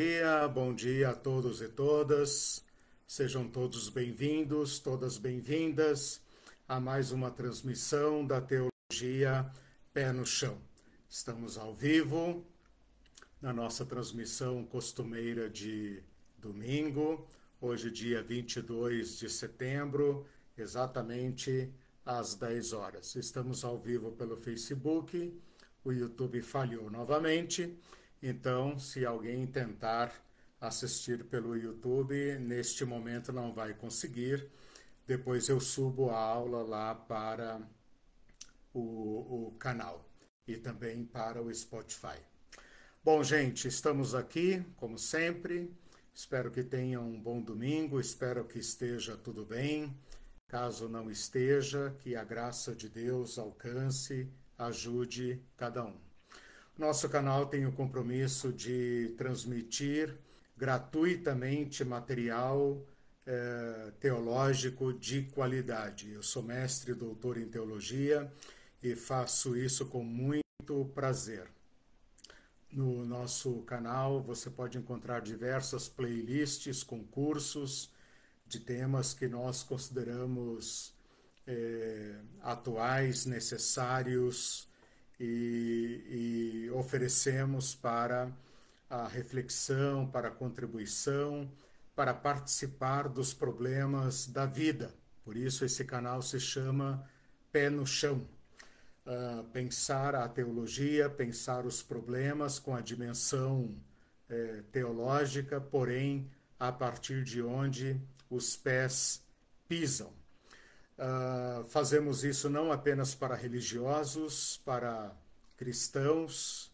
dia, bom dia a todos e todas. Sejam todos bem-vindos, todas bem-vindas a mais uma transmissão da Teologia Pé no Chão. Estamos ao vivo na nossa transmissão costumeira de domingo, hoje, dia 22 de setembro, exatamente às 10 horas. Estamos ao vivo pelo Facebook, o YouTube falhou novamente então, se alguém tentar assistir pelo YouTube, neste momento não vai conseguir. Depois eu subo a aula lá para o, o canal e também para o Spotify. Bom, gente, estamos aqui, como sempre. Espero que tenham um bom domingo, espero que esteja tudo bem. Caso não esteja, que a graça de Deus alcance, ajude cada um. Nosso canal tem o compromisso de transmitir gratuitamente material eh, teológico de qualidade. Eu sou mestre doutor em teologia e faço isso com muito prazer. No nosso canal você pode encontrar diversas playlists com cursos de temas que nós consideramos eh, atuais, necessários e, e oferecemos para a reflexão, para a contribuição, para participar dos problemas da vida. Por isso, esse canal se chama Pé no Chão. Uh, pensar a teologia, pensar os problemas com a dimensão eh, teológica, porém, a partir de onde os pés pisam. Uh, fazemos isso não apenas para religiosos, para cristãos,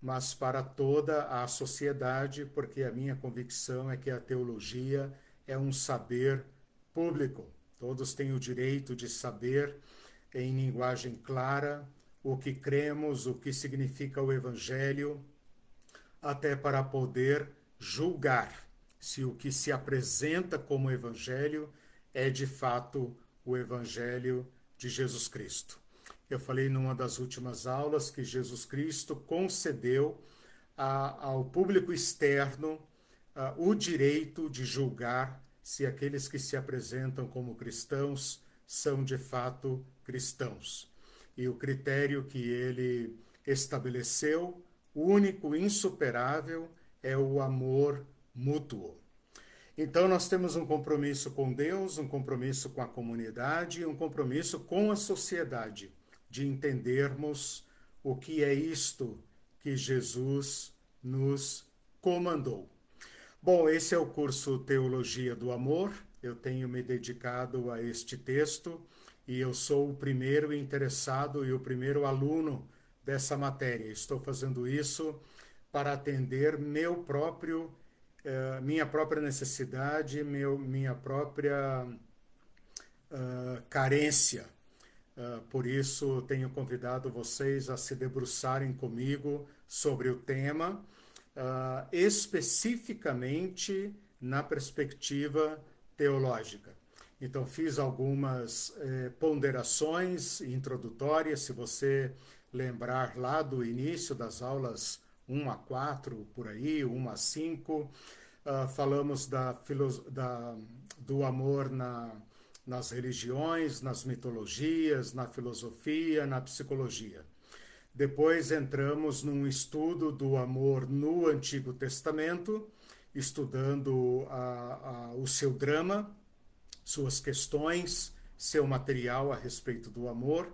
mas para toda a sociedade, porque a minha convicção é que a teologia é um saber público. Todos têm o direito de saber, em linguagem clara, o que cremos, o que significa o Evangelho, até para poder julgar se o que se apresenta como Evangelho é de fato o Evangelho de Jesus Cristo. Eu falei numa das últimas aulas que Jesus Cristo concedeu a, ao público externo a, o direito de julgar se aqueles que se apresentam como cristãos são de fato cristãos. E o critério que ele estabeleceu, único, insuperável, é o amor mútuo. Então, nós temos um compromisso com Deus, um compromisso com a comunidade, um compromisso com a sociedade, de entendermos o que é isto que Jesus nos comandou. Bom, esse é o curso Teologia do Amor. Eu tenho me dedicado a este texto e eu sou o primeiro interessado e o primeiro aluno dessa matéria. Estou fazendo isso para atender meu próprio é, minha própria necessidade, meu, minha própria uh, carência. Uh, por isso, tenho convidado vocês a se debruçarem comigo sobre o tema, uh, especificamente na perspectiva teológica. Então, fiz algumas eh, ponderações introdutórias. Se você lembrar lá do início das aulas 1 a 4 por aí, 1 a 5. Uh, ah, falamos da, da, do amor na, nas religiões, nas mitologias, na filosofia, na psicologia. Depois entramos num estudo do amor no Antigo Testamento, estudando a, a, o seu drama, suas questões, seu material a respeito do amor.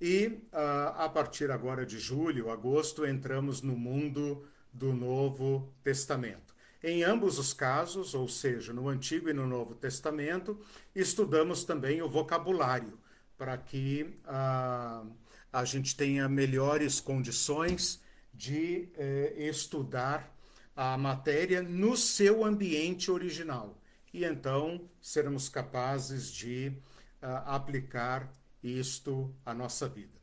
E ah, a partir agora de julho, agosto, entramos no mundo do Novo Testamento. Em ambos os casos, ou seja, no Antigo e no Novo Testamento, estudamos também o vocabulário, para que uh, a gente tenha melhores condições de eh, estudar a matéria no seu ambiente original e então sermos capazes de uh, aplicar isto à nossa vida.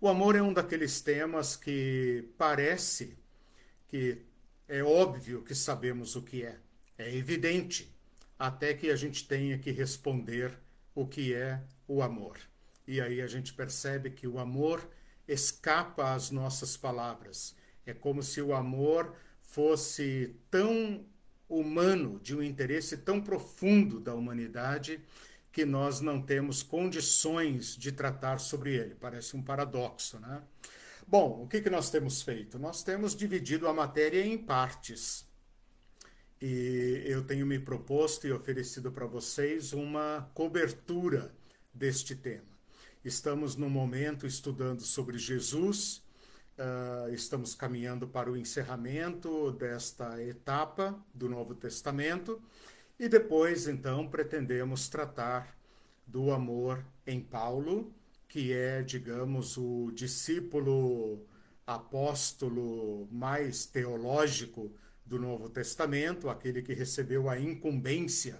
O amor é um daqueles temas que parece que é óbvio que sabemos o que é, é evidente, até que a gente tenha que responder o que é o amor. E aí a gente percebe que o amor escapa às nossas palavras. É como se o amor fosse tão humano, de um interesse tão profundo da humanidade, que nós não temos condições de tratar sobre ele. Parece um paradoxo, né? Bom, o que, que nós temos feito? Nós temos dividido a matéria em partes. E eu tenho me proposto e oferecido para vocês uma cobertura deste tema. Estamos, no momento, estudando sobre Jesus, uh, estamos caminhando para o encerramento desta etapa do Novo Testamento e depois, então, pretendemos tratar do amor em Paulo, que é, digamos, o discípulo apóstolo mais teológico do Novo Testamento, aquele que recebeu a incumbência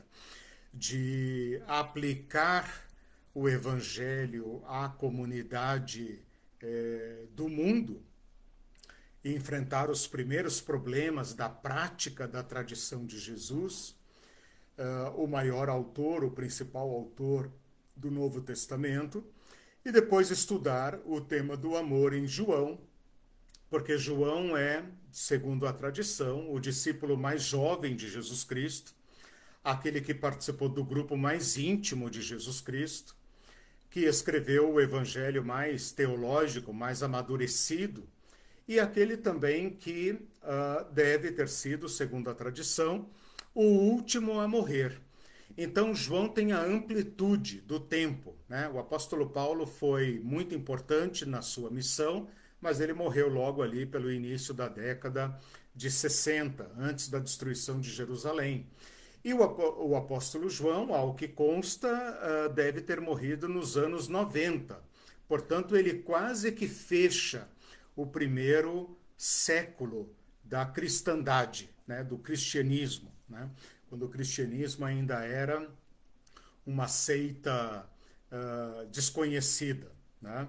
de aplicar o Evangelho à comunidade eh, do mundo, enfrentar os primeiros problemas da prática da tradição de Jesus uh, o maior autor, o principal autor do Novo Testamento, e depois estudar o tema do amor em João, porque João é, segundo a tradição, o discípulo mais jovem de Jesus Cristo, aquele que participou do grupo mais íntimo de Jesus Cristo, que escreveu o evangelho mais teológico, mais amadurecido, e aquele também que uh, deve ter sido, segundo a tradição, o último a morrer. Então, João tem a amplitude do tempo. Né? O apóstolo Paulo foi muito importante na sua missão, mas ele morreu logo ali pelo início da década de 60, antes da destruição de Jerusalém. E o, apóstolo João, ao que consta, ah, deve ter morrido nos anos 90. Portanto, ele quase que fecha o primeiro século da cristandade, né, do cristianismo né? quando o cristianismo ainda era uma seita uh, desconhecida. Né?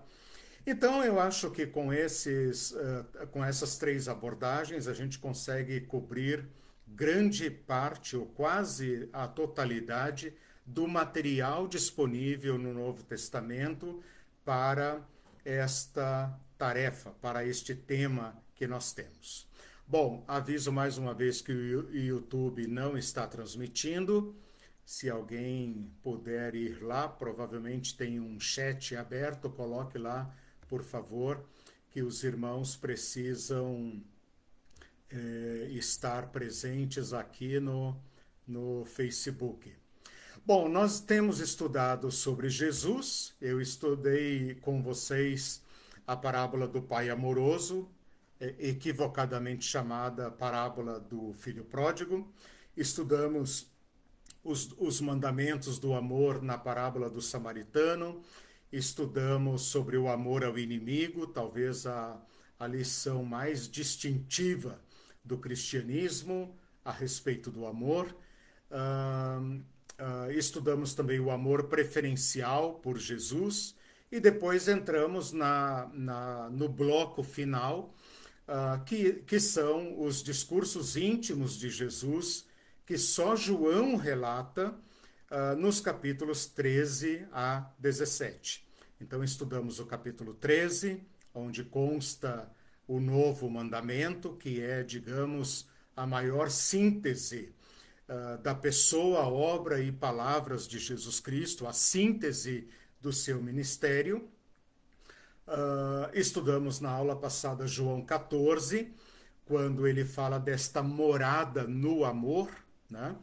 Então, eu acho que com, esses, uh, com essas três abordagens, a gente consegue cobrir grande parte, ou quase a totalidade, do material disponível no Novo Testamento para esta tarefa, para este tema que nós temos. Bom, aviso mais uma vez que o YouTube não está transmitindo. Se alguém puder ir lá, provavelmente tem um chat aberto, coloque lá, por favor, que os irmãos precisam é, estar presentes aqui no, no Facebook. Bom, nós temos estudado sobre Jesus, eu estudei com vocês a parábola do Pai Amoroso, é, equivocadamente chamada parábola do filho pródigo, estudamos os, os mandamentos do amor na parábola do samaritano, estudamos sobre o amor ao inimigo, talvez a, a lição mais distintiva do cristianismo a respeito do amor. Uh, uh, estudamos também o amor preferencial por Jesus e depois entramos na, na no bloco final ah, que, que são os discursos íntimos de Jesus, que só João relata uh, nos capítulos 13 a 17. Então, estudamos o capítulo 13, onde consta o novo mandamento, que é, digamos, a maior síntese ah, da pessoa, obra e palavras de Jesus Cristo, a síntese do seu ministério. Uh, estudamos na aula passada João 14, quando ele fala desta morada no amor, né?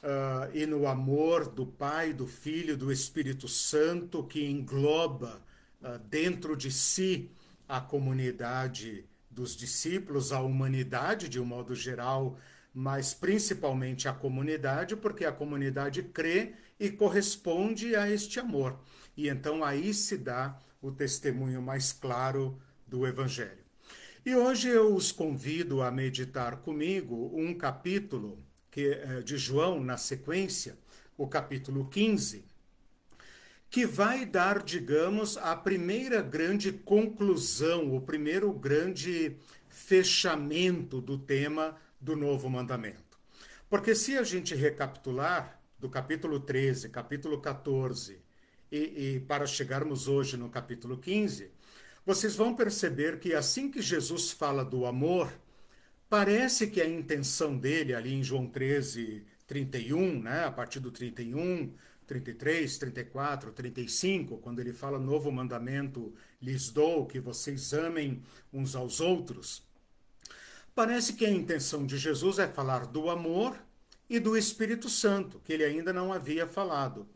Uh, e no amor do Pai, do Filho, do Espírito Santo, que engloba uh, dentro de si a comunidade dos discípulos, a humanidade de um modo geral, mas principalmente a comunidade, porque a comunidade crê e corresponde a este amor. E então aí se dá o testemunho mais claro do Evangelho. E hoje eu os convido a meditar comigo um capítulo que, eh, de João na sequência, o capítulo 15, que vai dar, digamos, a primeira grande conclusão, o primeiro grande fechamento do tema do novo mandamento. Porque se a gente recapitular do capítulo 13, capítulo 14 e, e para chegarmos hoje no capítulo 15, vocês vão perceber que assim que Jesus fala do amor, parece que a intenção dele, ali em João 13, 31, né, a partir do 31, 33, 34, 35, quando ele fala novo mandamento lhes dou, que vocês amem uns aos outros. Parece que a intenção de Jesus é falar do amor e do Espírito Santo, que ele ainda não havia falado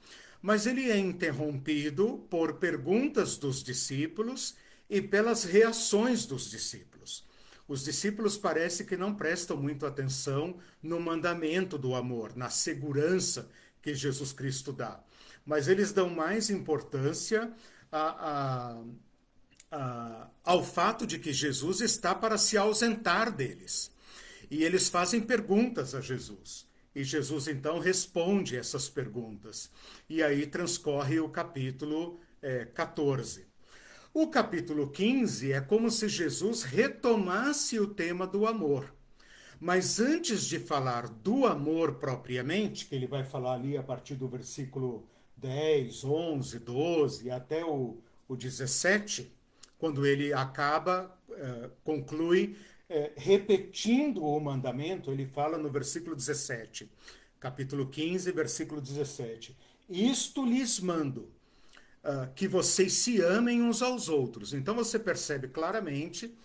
mas ele é interrompido por perguntas dos discípulos e pelas reações dos discípulos. Os discípulos parece que não prestam muito atenção no mandamento do amor, na segurança que Jesus Cristo dá. Mas eles dão mais importância a, a, a, ao fato de que Jesus está para se ausentar deles. E eles fazem perguntas a Jesus. E Jesus então responde essas perguntas. E aí transcorre o capítulo é, eh, 14. O capítulo 15 é como se Jesus retomasse o tema do amor. Mas antes de falar do amor propriamente, que ele vai falar ali a partir do versículo 10, 11, 12 até o, o 17, quando ele acaba, eh, conclui é, repetindo o mandamento, ele fala no versículo 17, capítulo 15, versículo 17: Isto lhes mando, uh, que vocês se amem uns aos outros. Então você percebe claramente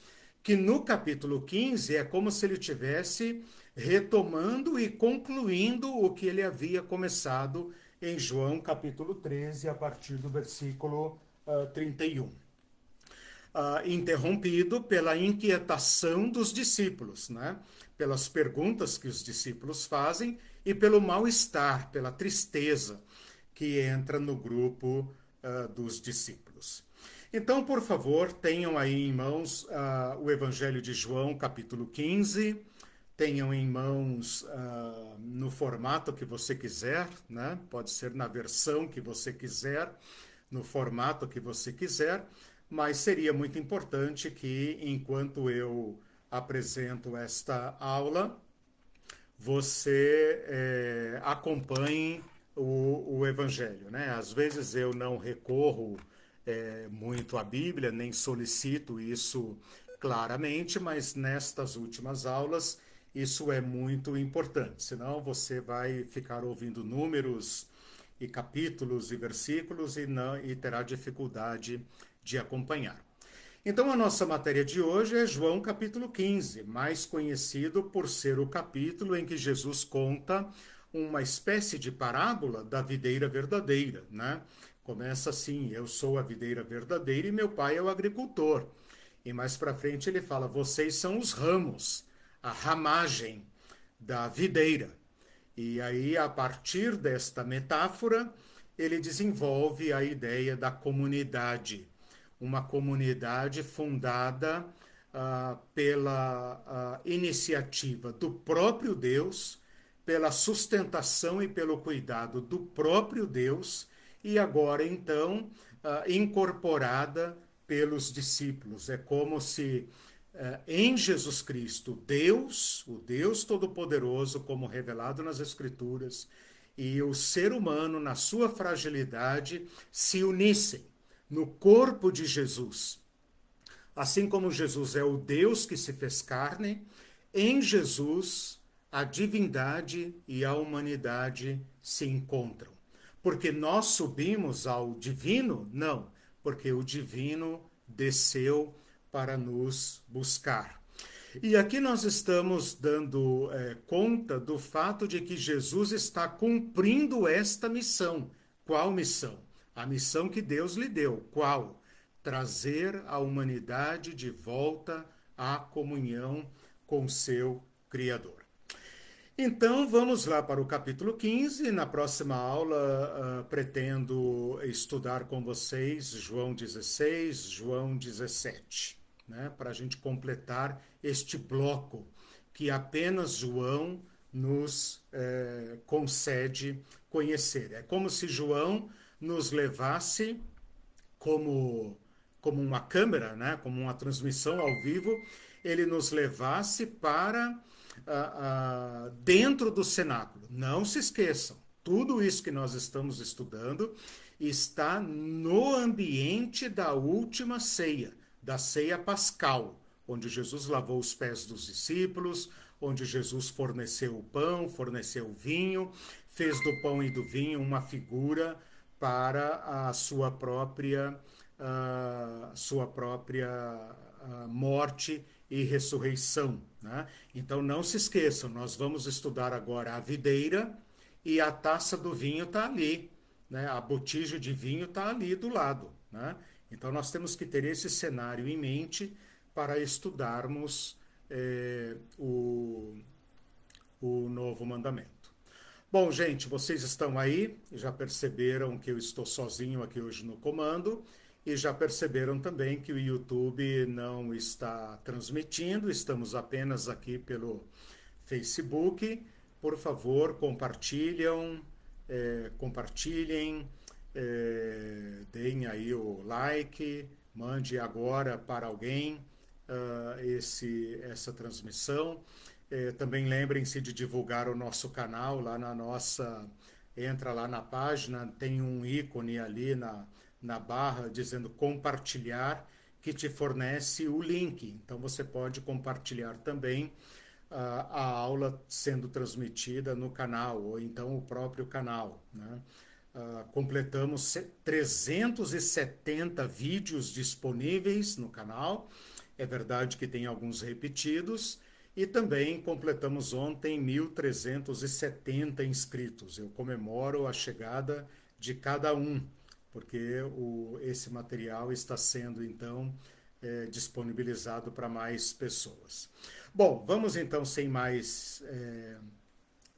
que no capítulo 15 é como se ele tivesse retomando e concluindo o que ele havia começado em João capítulo 13, a partir do versículo uh, ah, 31 uh, interrompido pela inquietação dos discípulos, né? pelas perguntas que os discípulos fazem e pelo mal-estar, pela tristeza que entra no grupo uh, dos discípulos. Então, por favor, tenham aí em mãos uh, o Evangelho de João, capítulo 15. Tenham em mãos uh, no formato que você quiser, né? pode ser na versão que você quiser, no formato que você quiser, mas seria muito importante que, enquanto eu apresento esta aula, você é, acompanhe o, o, Evangelho. Né? Às vezes eu não recorro é, muito à Bíblia, nem solicito isso claramente, mas nestas últimas aulas isso é muito importante, senão você vai ficar ouvindo números e capítulos e versículos e, não, e terá dificuldade de acompanhar. Então, a nossa matéria de hoje é João capítulo 15, mais conhecido por ser o capítulo em que Jesus conta uma espécie de parábola da videira verdadeira, né? Começa assim: Eu sou a videira verdadeira e meu pai é o agricultor. E mais para frente ele fala: Vocês são os ramos, a ramagem da videira. E aí, a partir desta metáfora, ele desenvolve a ideia da comunidade uma comunidade fundada ah, pela ah, iniciativa do próprio Deus, pela sustentação e pelo cuidado do próprio Deus, e agora então ah, incorporada pelos discípulos. É como se eh, em Jesus Cristo, Deus, o Deus Todo-Poderoso, como revelado nas Escrituras, e o ser humano, na sua fragilidade, se unissem no corpo de Jesus. Assim como Jesus é o Deus que se fez carne, em Jesus a divindade e a humanidade se encontram. Porque nós subimos ao divino? Não, porque o divino desceu para nos buscar. E aqui nós estamos dando é, conta do fato de que Jesus está cumprindo esta missão. Qual missão? a missão que Deus lhe deu, qual? Trazer a humanidade de volta à comunhão com seu Criador. Então, vamos lá para o capítulo 15. Na próxima aula, uh, pretendo estudar com vocês João 16, João 17, né, para a gente completar este bloco que apenas João nos eh, concede conhecer. É como se João nos levasse como como uma câmera, né, como uma transmissão ao vivo, ele nos levasse para ah, ah, dentro do cenáculo. Não se esqueçam, tudo isso que nós estamos estudando está no ambiente da última ceia, da ceia pascal, onde Jesus lavou os pés dos discípulos, onde Jesus forneceu o pão, forneceu o vinho, fez do pão e do vinho uma figura para a sua própria, uh, sua própria uh, morte e ressurreição. Né? Então não se esqueçam, nós vamos estudar agora a videira e a taça do vinho está ali, né? a botija de vinho está ali do lado. Né? Então nós temos que ter esse cenário em mente para estudarmos eh, o, o novo mandamento. Bom, gente, vocês estão aí, já perceberam que eu estou sozinho aqui hoje no comando e já perceberam também que o YouTube não está transmitindo, estamos apenas aqui pelo Facebook. Por favor, compartilham, é, compartilhem, é, deem aí o like, mande agora para alguém uh, esse, essa transmissão. Eh, também lembrem-se de divulgar o nosso canal lá na nossa. Entra lá na página, tem um ícone ali na, na barra dizendo compartilhar, que te fornece o link. Então você pode compartilhar também uh, a aula sendo transmitida no canal, ou então o próprio canal. Né? Uh, completamos 370 vídeos disponíveis no canal. É verdade que tem alguns repetidos, e também completamos ontem 1.370 inscritos. Eu comemoro a chegada de cada um, porque o, esse material está sendo então é, disponibilizado para mais pessoas. Bom, vamos então sem mais é,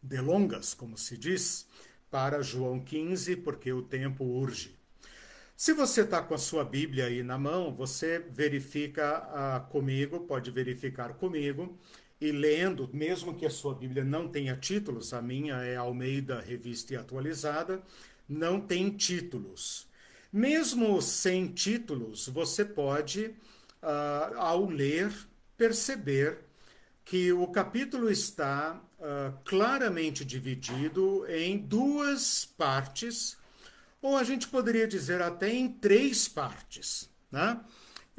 delongas, como se diz, para João 15, porque o tempo urge. Se você está com a sua Bíblia aí na mão, você verifica ah, comigo, pode verificar comigo e lendo, mesmo que a sua Bíblia não tenha títulos, a minha é Almeida Revista e Atualizada, não tem títulos. Mesmo sem títulos, você pode, uh, ao ler, perceber que o capítulo está uh, claramente dividido em duas partes, ou a gente poderia dizer até em três partes. Né?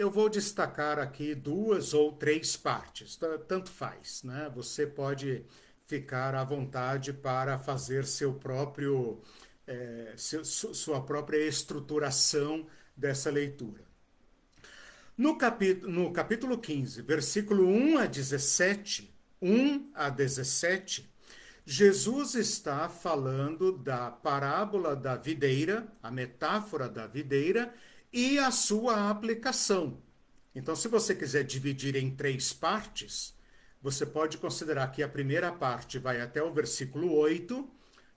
Eu vou destacar aqui duas ou três partes, tanto faz, né? Você pode ficar à vontade para fazer seu próprio, é, seu, sua própria estruturação dessa leitura. No capítulo, no capítulo 15, versículo 1 a 17, 1 a 17, Jesus está falando da parábola da videira, a metáfora da videira, e a sua aplicação. Então, se você quiser dividir em três partes, você pode considerar que a primeira parte vai até o versículo 8,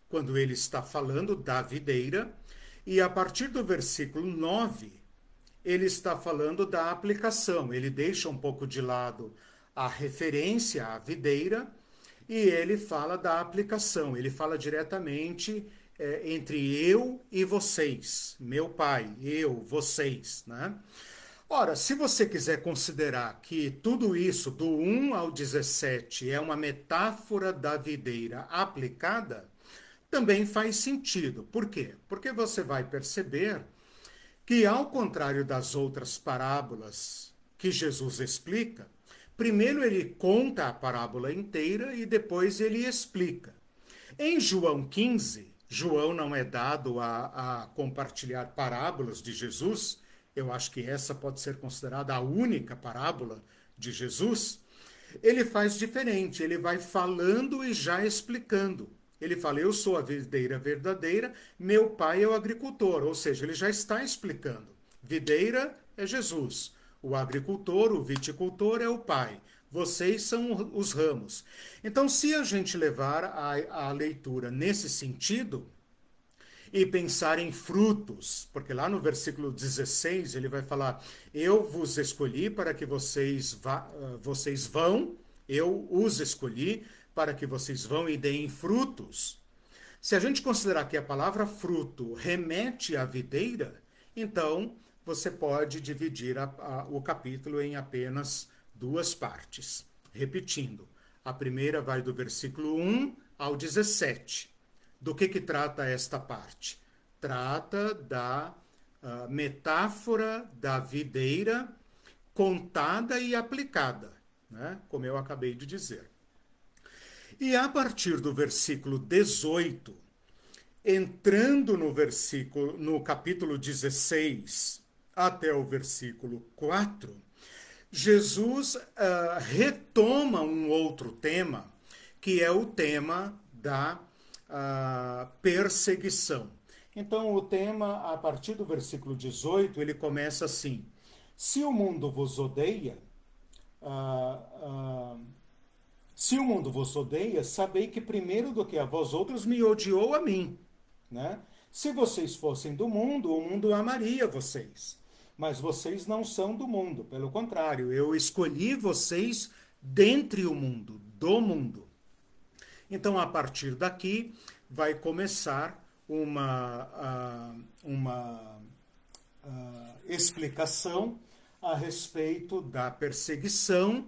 quando ele está falando da videira, e a partir do versículo 9, ele está falando da aplicação. Ele deixa um pouco de lado a referência à videira e ele fala da aplicação. Ele fala diretamente é, entre eu e vocês, meu pai, eu, vocês, né? Ora, se você quiser considerar que tudo isso, do 1 ao 17, é uma metáfora da videira aplicada, também faz sentido. Por quê? Porque você vai perceber que, ao contrário das outras parábolas que Jesus explica, primeiro ele conta a parábola inteira e depois ele explica. Em João 15, João não é dado a, a compartilhar parábolas de Jesus. Eu acho que essa pode ser considerada a única parábola de Jesus. Ele faz diferente, ele vai falando e já explicando. Ele fala: Eu sou a videira verdadeira, meu pai é o agricultor. Ou seja, ele já está explicando. Videira é Jesus, o agricultor, o viticultor é o pai vocês são os ramos. Então, se a gente levar a, a leitura nesse sentido e pensar em frutos, porque lá no versículo 16 ele vai falar: Eu vos escolhi para que vocês, vá, ah, vocês vão, eu os escolhi para que vocês vão e deem frutos. Se a gente considerar que a palavra fruto remete à videira, então você pode dividir a, a, o capítulo em apenas duas partes. Repetindo, a primeira vai do versículo 1 ao 17. Do que, que trata esta parte? Trata da uh, metáfora da videira contada e aplicada, né? como eu acabei de dizer. E a partir do versículo 18, entrando no versículo no capítulo 16 até o versículo 4, Jesus uh, retoma um outro tema, que é o tema da uh, perseguição. Então, o tema, a partir do versículo 18, ele começa assim: Se o mundo vos odeia, uh, se o mundo vos odeia, sabei que primeiro do que a vós outros me odiou a mim. Né? Se vocês fossem do mundo, o mundo amaria vocês. Mas vocês não são do mundo, pelo contrário, eu escolhi vocês dentre o mundo, do mundo. Então, a partir daqui, vai começar uma, ah, uma ah, explicação a respeito da perseguição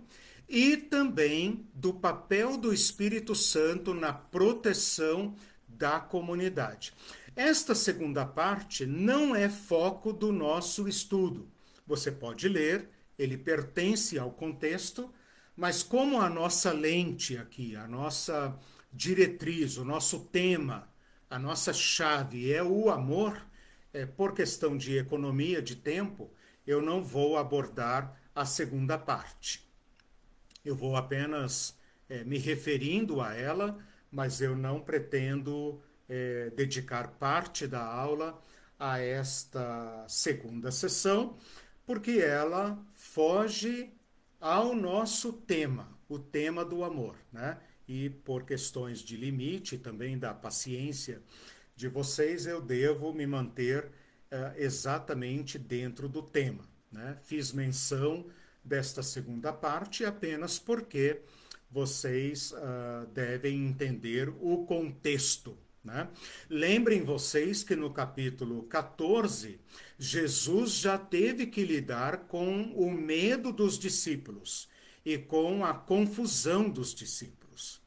e também do papel do Espírito Santo na proteção da comunidade. Esta segunda parte não é foco do nosso estudo. Você pode ler, ele pertence ao contexto, mas como a nossa lente aqui, a nossa diretriz, o nosso tema, a nossa chave é o amor, é, por questão de economia de tempo, eu não vou abordar a segunda parte. Eu vou apenas é, me referindo a ela, mas eu não pretendo é, dedicar parte da aula a esta segunda sessão, porque ela foge ao nosso tema, o tema do amor, né? E por questões de limite também da paciência de vocês, eu devo me manter é, exatamente dentro do tema. Né? Fiz menção desta segunda parte apenas porque vocês uh, devem entender o contexto né? Lembrem vocês que no capítulo 14, Jesus já teve que lidar com o medo dos discípulos e com a confusão dos discípulos.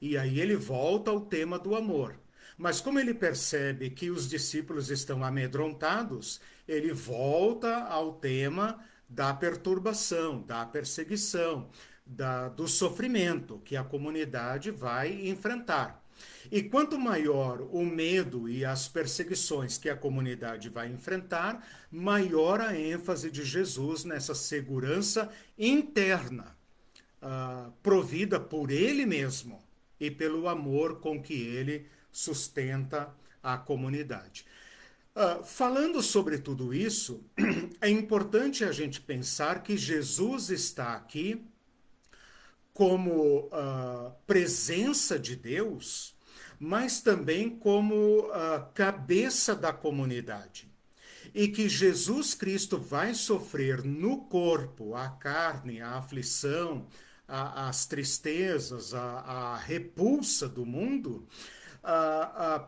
E aí ele volta ao tema do amor. Mas como ele percebe que os discípulos estão amedrontados, ele volta ao tema da perturbação, da perseguição, da, do sofrimento que a comunidade vai enfrentar. E quanto maior o medo e as perseguições que a comunidade vai enfrentar, maior a ênfase de Jesus nessa segurança interna, uh, provida por ele mesmo e pelo amor com que ele sustenta a comunidade. Uh, falando sobre tudo isso, é importante a gente pensar que Jesus está aqui como uh, presença de Deus mas também como a cabeça da comunidade. E que Jesus Cristo vai sofrer no corpo a carne, a aflição, a, as tristezas, a, a, repulsa do mundo,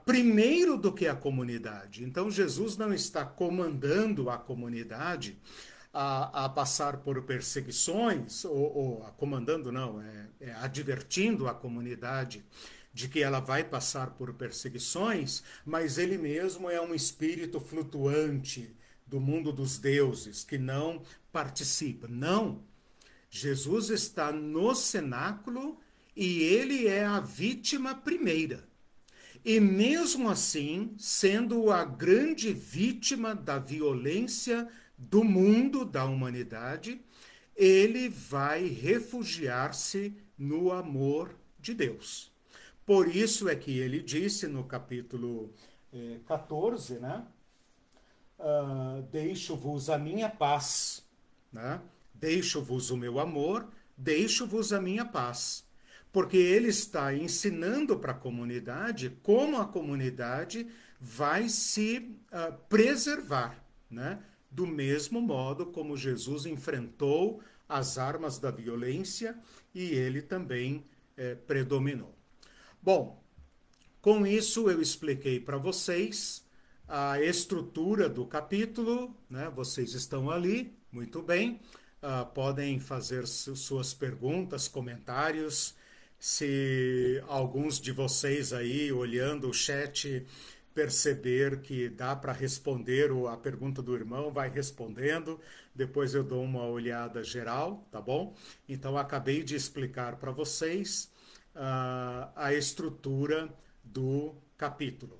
primeiro do que a comunidade. Então, Jesus não está comandando a comunidade a, passar por perseguições, ou, ou comandando, não, é, é advertindo a comunidade de que ela vai passar por perseguições, mas ele mesmo é um espírito flutuante do mundo dos deuses que não participa. Não. Jesus está no cenáculo e ele é a vítima primeira. E mesmo assim, sendo a grande vítima da violência do mundo, da humanidade, ele vai refugiar-se no amor de Deus. Por isso é que ele disse no capítulo eh, 14, né? Uh, deixo-vos a minha paz, né? deixo-vos o meu amor, deixo-vos a minha paz. Porque ele está ensinando para a comunidade como a comunidade vai se uh, preservar, né? do mesmo modo como Jesus enfrentou as armas da violência e ele também eh, predominou. Bom, com isso eu expliquei para vocês a estrutura do capítulo, né? Vocês estão ali, muito bem. Uh, podem fazer su suas perguntas, comentários. Se alguns de vocês aí olhando o chat perceber que dá para responder a pergunta do irmão, vai respondendo. Depois eu dou uma olhada geral, tá bom? Então acabei de explicar para vocês uh, a estrutura do capítulo.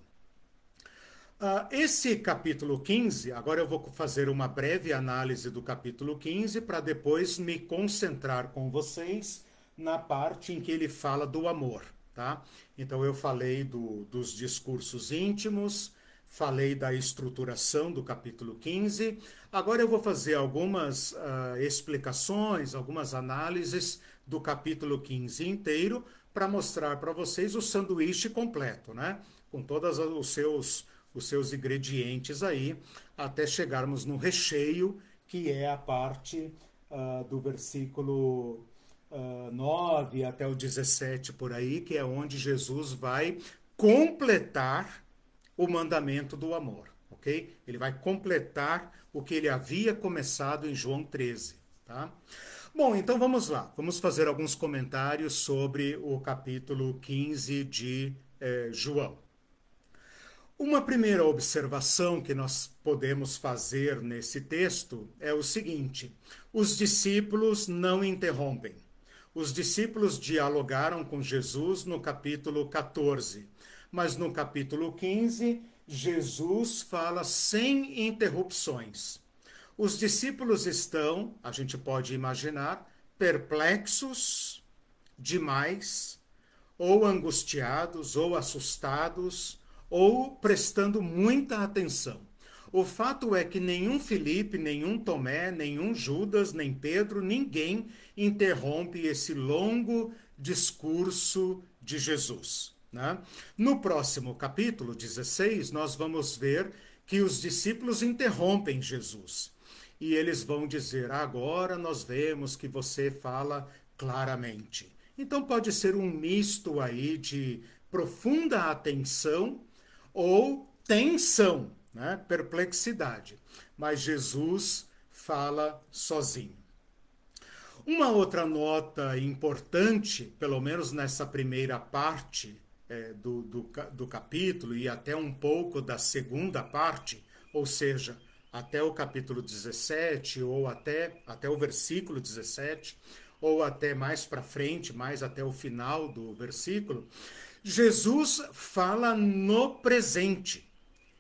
Uh, esse capítulo 15, agora eu vou fazer uma breve análise do capítulo 15 para depois me concentrar com vocês na parte em que ele fala do amor. Tá? Então eu falei do, dos discursos íntimos, falei da estruturação do capítulo 15. Agora eu vou fazer algumas uh, explicações, algumas análises do capítulo 15 inteiro, para mostrar para vocês o sanduíche completo, né? Com todos os seus, os seus ingredientes aí, até chegarmos no recheio, que é a parte uh, do versículo uh, ah, 9 até o 17 por aí, que é onde Jesus vai completar o mandamento do amor, ok? Ele vai completar o que ele havia começado em João 13, tá? Bom, então vamos lá. Vamos fazer alguns comentários sobre o capítulo 15 de eh, João. Uma primeira observação que nós podemos fazer nesse texto é o seguinte: os discípulos não interrompem. Os discípulos dialogaram com Jesus no capítulo 14, mas no capítulo 15, Jesus fala sem interrupções. Os discípulos estão, a gente pode imaginar, perplexos demais, ou angustiados, ou assustados, ou prestando muita atenção. O fato é que nenhum Felipe, nenhum Tomé, nenhum Judas, nem Pedro, ninguém interrompe esse longo discurso de Jesus. Né? No próximo capítulo 16, nós vamos ver que os discípulos interrompem Jesus e eles vão dizer: agora nós vemos que você fala claramente. Então pode ser um misto aí de profunda atenção ou tensão, né? perplexidade. Mas Jesus fala sozinho. Uma outra nota importante, pelo menos nessa primeira parte é, do, do, do capítulo e até um pouco da segunda parte, ou seja, até o capítulo 17, ou até, até o versículo 17, ou até mais para frente, mais até o final do versículo, Jesus fala no presente.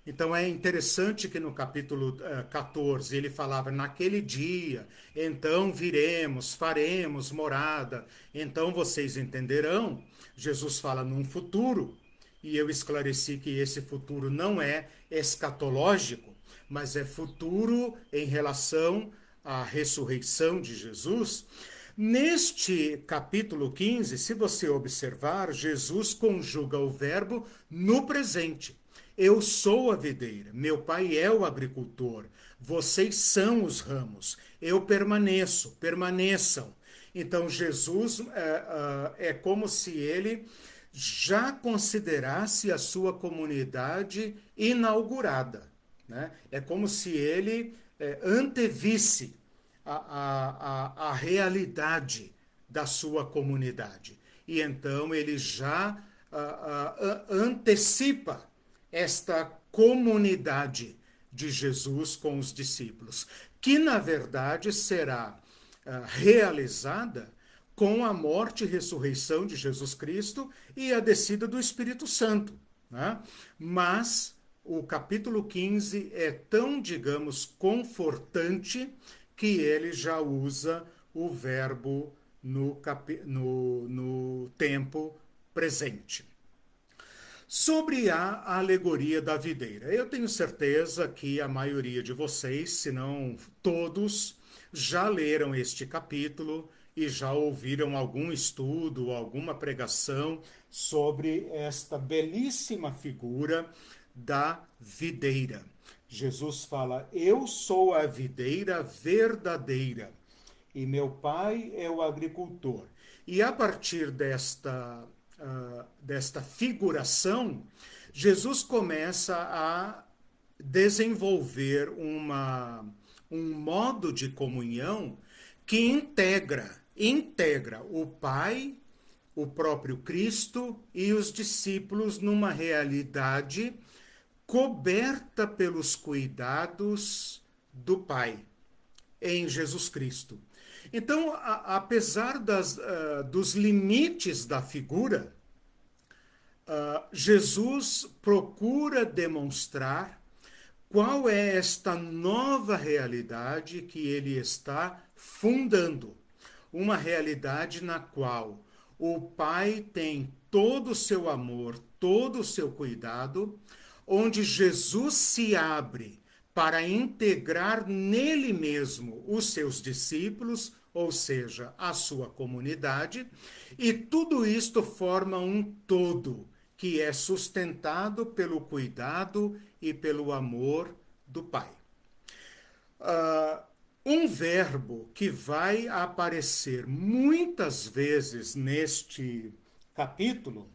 Então é interessante que no capítulo 14 eh, ele falava: naquele dia, então viremos, faremos morada, então vocês entenderão. Jesus fala num futuro, e eu esclareci que esse futuro não é escatológico, mas é futuro em relação à ressurreição de Jesus. Neste capítulo 15, se você observar, Jesus conjuga o verbo no presente. Eu sou a videira, meu pai é o agricultor, vocês são os ramos, eu permaneço, permaneçam. Então, Jesus é, é, é como se ele já considerasse a sua comunidade inaugurada. Né? É como se ele é, antevisse a, a, a, a realidade da sua comunidade. E então ele já a, a, antecipa esta comunidade de Jesus com os discípulos, que na verdade será realizada com a morte e ressurreição de Jesus Cristo e a descida do Espírito Santo. Né? Mas o capítulo 15 é tão, digamos, confortante que ele já usa o verbo no, no, no tempo presente. Sobre a alegoria da videira, eu tenho certeza que a maioria de vocês, se não todos, já leram este capítulo e já ouviram algum estudo, alguma pregação sobre esta belíssima figura da videira. Jesus fala: Eu sou a videira verdadeira e meu pai é o agricultor. E a partir desta, uh, desta figuração, Jesus começa a desenvolver uma, um modo de comunhão que integra, integra o Pai, o próprio Cristo e os discípulos numa realidade coberta pelos cuidados do Pai em Jesus Cristo. Então, a, apesar das, uh, dos limites da figura, uh, Jesus procura demonstrar qual é esta nova realidade que ele está fundando. Uma realidade na qual o Pai tem todo o seu amor, todo o seu cuidado, onde Jesus se abre para integrar nele mesmo os seus discípulos, ou seja, a sua comunidade, e tudo isto forma um todo que é sustentado pelo cuidado e pelo amor do Pai. Uh, um verbo que vai aparecer muitas vezes neste capítulo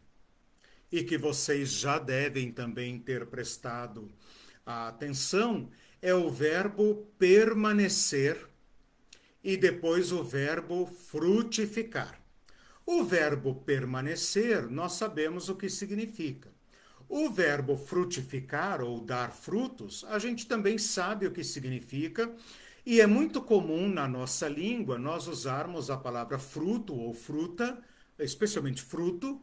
e que vocês já devem também ter prestado atenção é o verbo permanecer e depois o verbo frutificar. O verbo permanecer, nós sabemos o que significa. O verbo frutificar ou dar frutos, a gente também sabe o que significa, e é muito comum na nossa língua nós usarmos a palavra fruto ou fruta, especialmente fruto,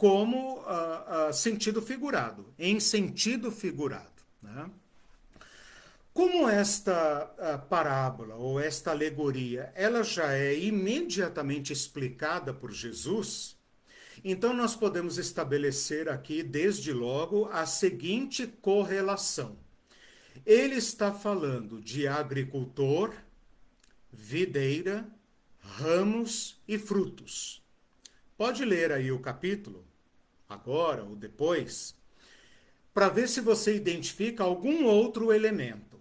como ah, ah, sentido figurado, em sentido figurado. Né? Como esta ah, parábola ou esta alegoria, ela já é imediatamente explicada por Jesus, então nós podemos estabelecer aqui, desde logo, a seguinte correlação. Ele está falando de agricultor, videira, ramos e frutos. Pode ler aí o capítulo? agora ou depois, para ver se você identifica algum outro elemento.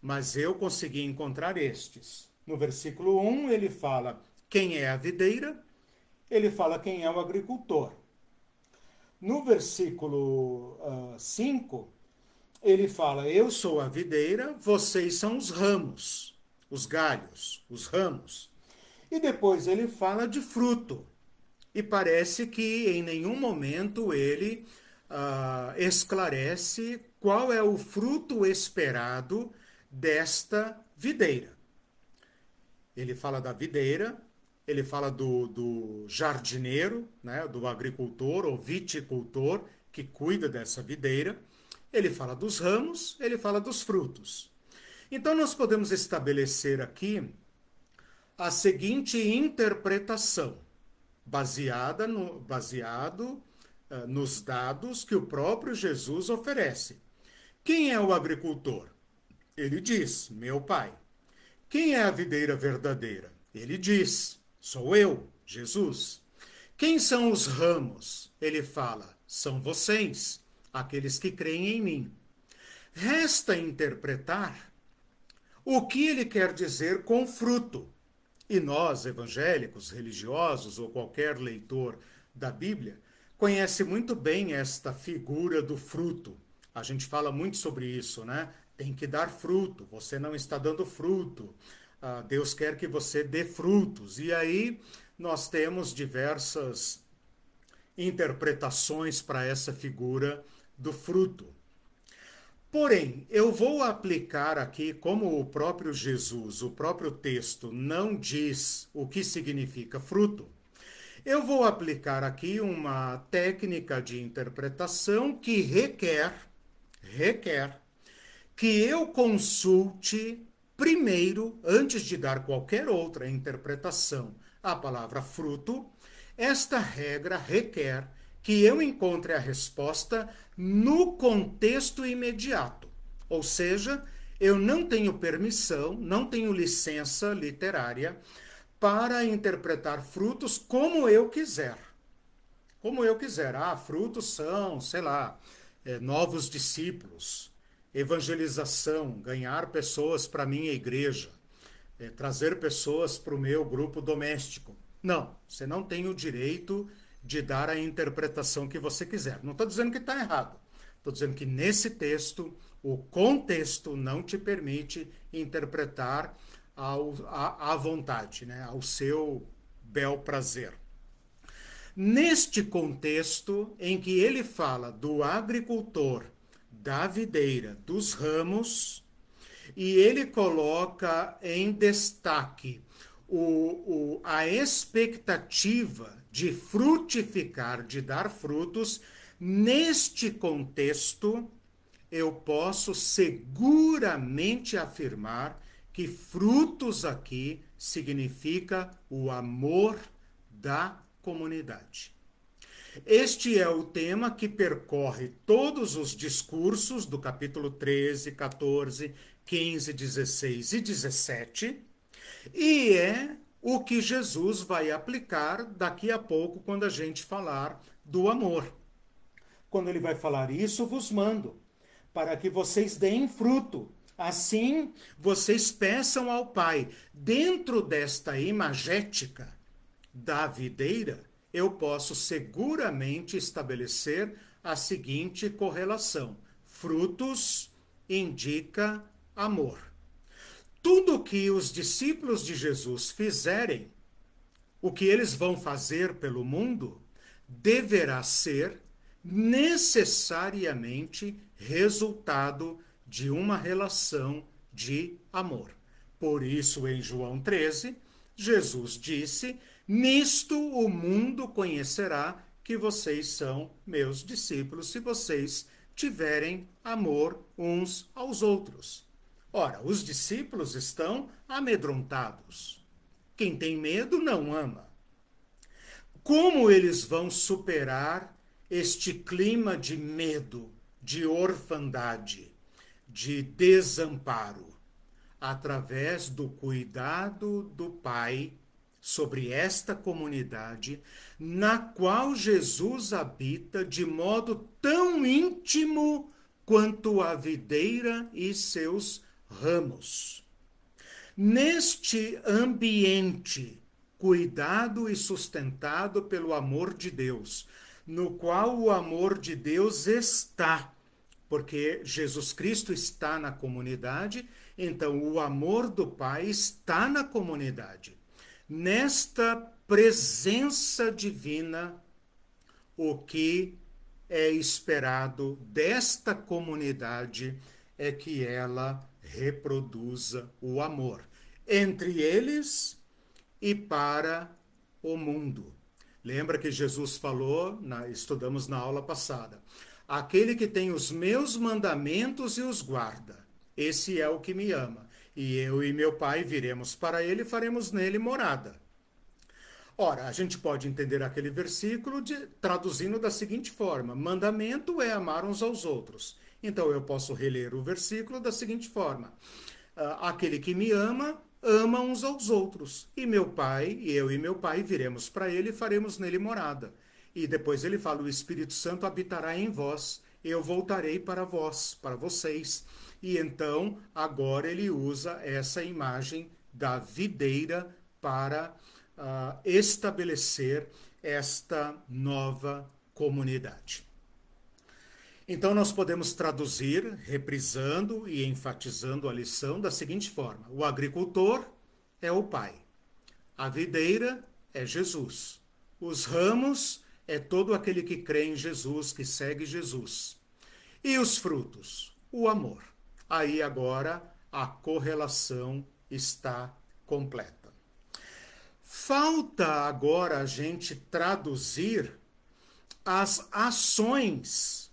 Mas eu consegui encontrar estes. No versículo 1, ele fala quem é a videira, ele fala quem é o agricultor. No versículo 5, ah, ele fala: Eu sou a videira, vocês são os ramos, os galhos, os ramos. E depois ele fala de fruto. E parece que em nenhum momento ele uh, esclarece qual é o fruto esperado desta videira. Ele fala da videira, ele fala do, do jardineiro, né, do agricultor ou viticultor que cuida dessa videira, ele fala dos ramos, ele fala dos frutos. Então, nós podemos estabelecer aqui a seguinte interpretação: baseada no, baseado uh, nos dados que o próprio Jesus oferece. Quem é o agricultor? Ele diz: Meu pai. Quem é a videira verdadeira? Ele diz: Sou eu, Jesus. Quem são os ramos? Ele fala: São vocês, aqueles que creem em mim. Resta interpretar o que ele quer dizer com fruto. E nós, evangélicos, religiosos ou qualquer leitor da Bíblia, conhece muito bem esta figura do fruto. A gente fala muito sobre isso, né? Tem que dar fruto, você não está dando fruto. Ah, Deus quer que você dê frutos. E aí nós temos diversas interpretações para essa figura do fruto. Porém, eu vou aplicar aqui, como o próprio Jesus, o próprio texto, não diz o que significa fruto, eu vou aplicar aqui uma técnica de interpretação que requer, requer, que eu consulte primeiro, antes de dar qualquer outra interpretação à palavra fruto, esta regra requer que eu encontre a resposta no contexto imediato. Ou seja, eu não tenho permissão, não tenho licença literária para interpretar frutos como eu quiser. Como eu quiser. Ah, frutos são, sei lá, é, novos discípulos, evangelização, ganhar pessoas para minha igreja, é, trazer pessoas para o meu grupo doméstico. Não, você não tem o direito de de dar a interpretação que você quiser. Não estou dizendo que está errado. Estou dizendo que nesse texto, o contexto não te permite interpretar ao, à, à vontade, né? ao seu bel prazer. Neste contexto em que ele fala do agricultor, da videira, dos ramos, e ele coloca em destaque o, o, a expectativa de frutificar, de dar frutos, neste contexto, eu posso seguramente afirmar que frutos aqui significa o amor da comunidade. Este é o tema que percorre todos os discursos do capítulo 13, 14, 15, 16 e 17, e é o que Jesus vai aplicar daqui a pouco quando a gente falar do amor. Quando ele vai falar isso, vos mando, para que vocês deem fruto. Assim, vocês peçam ao Pai, dentro desta imagética da videira, eu posso seguramente estabelecer a seguinte correlação: frutos indica amor tudo que os discípulos de Jesus fizerem, o que eles vão fazer pelo mundo, deverá ser necessariamente resultado de uma relação de amor. Por isso, em João 13, Jesus disse: Nisto o mundo conhecerá que vocês são meus discípulos, se vocês tiverem amor uns aos outros. Ora, os discípulos estão amedrontados. Quem tem medo não ama. Como eles vão superar este clima de medo, de orfandade, de desamparo? Através do cuidado do Pai sobre esta comunidade, na qual Jesus habita de modo tão íntimo quanto a videira e seus ramos. Neste ambiente cuidado e sustentado pelo amor de Deus, no qual o amor de Deus está, porque Jesus Cristo está na comunidade, então o amor do Pai está na comunidade. Nesta presença divina, o que é esperado desta comunidade é que ela reproduza o amor entre eles e para o mundo. Lembra que Jesus falou, na, estudamos na aula passada: aquele que tem os meus mandamentos e os guarda, esse é o que me ama. E eu e meu Pai viremos para ele e faremos nele morada. Ora, a gente pode entender aquele versículo de, traduzindo da seguinte forma: mandamento é amar uns aos outros. Então eu posso reler o versículo da seguinte forma: ah, Aquele que me ama, ama uns aos outros. E meu pai, e eu e meu pai viremos para ele e faremos nele morada. E depois ele fala: O Espírito Santo habitará em vós, eu voltarei para vós, para vocês. E então, agora ele usa essa imagem da videira para uh, estabelecer esta nova comunidade. Então, nós podemos traduzir, reprisando e enfatizando a lição da seguinte forma: o agricultor é o Pai, a videira é Jesus, os ramos é todo aquele que crê em Jesus, que segue Jesus, e os frutos, o amor. Aí agora a correlação está completa. Falta agora a gente traduzir as ações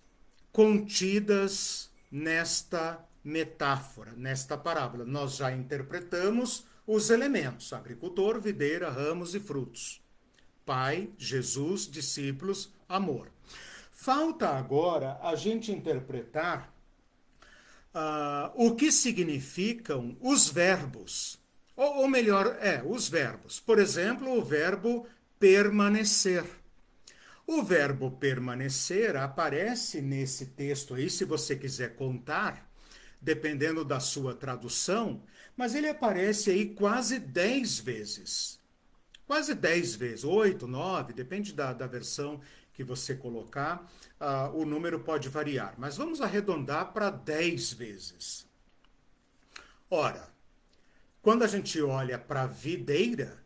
contidas nesta metáfora, nesta parábola. Nós já interpretamos os elementos: agricultor, videira, ramos e frutos. Pai, Jesus, discípulos, amor. Falta agora a gente interpretar uh, o que significam os verbos. Ou, ou melhor, é, os verbos. Por exemplo, o verbo permanecer. O verbo permanecer aparece nesse texto aí, se você quiser contar, dependendo da sua tradução, mas ele aparece aí quase dez vezes. Quase dez vezes, oito, nove, depende da, da versão que você colocar, uh, o número pode variar. Mas vamos arredondar para dez vezes. Ora, quando a gente olha para a videira,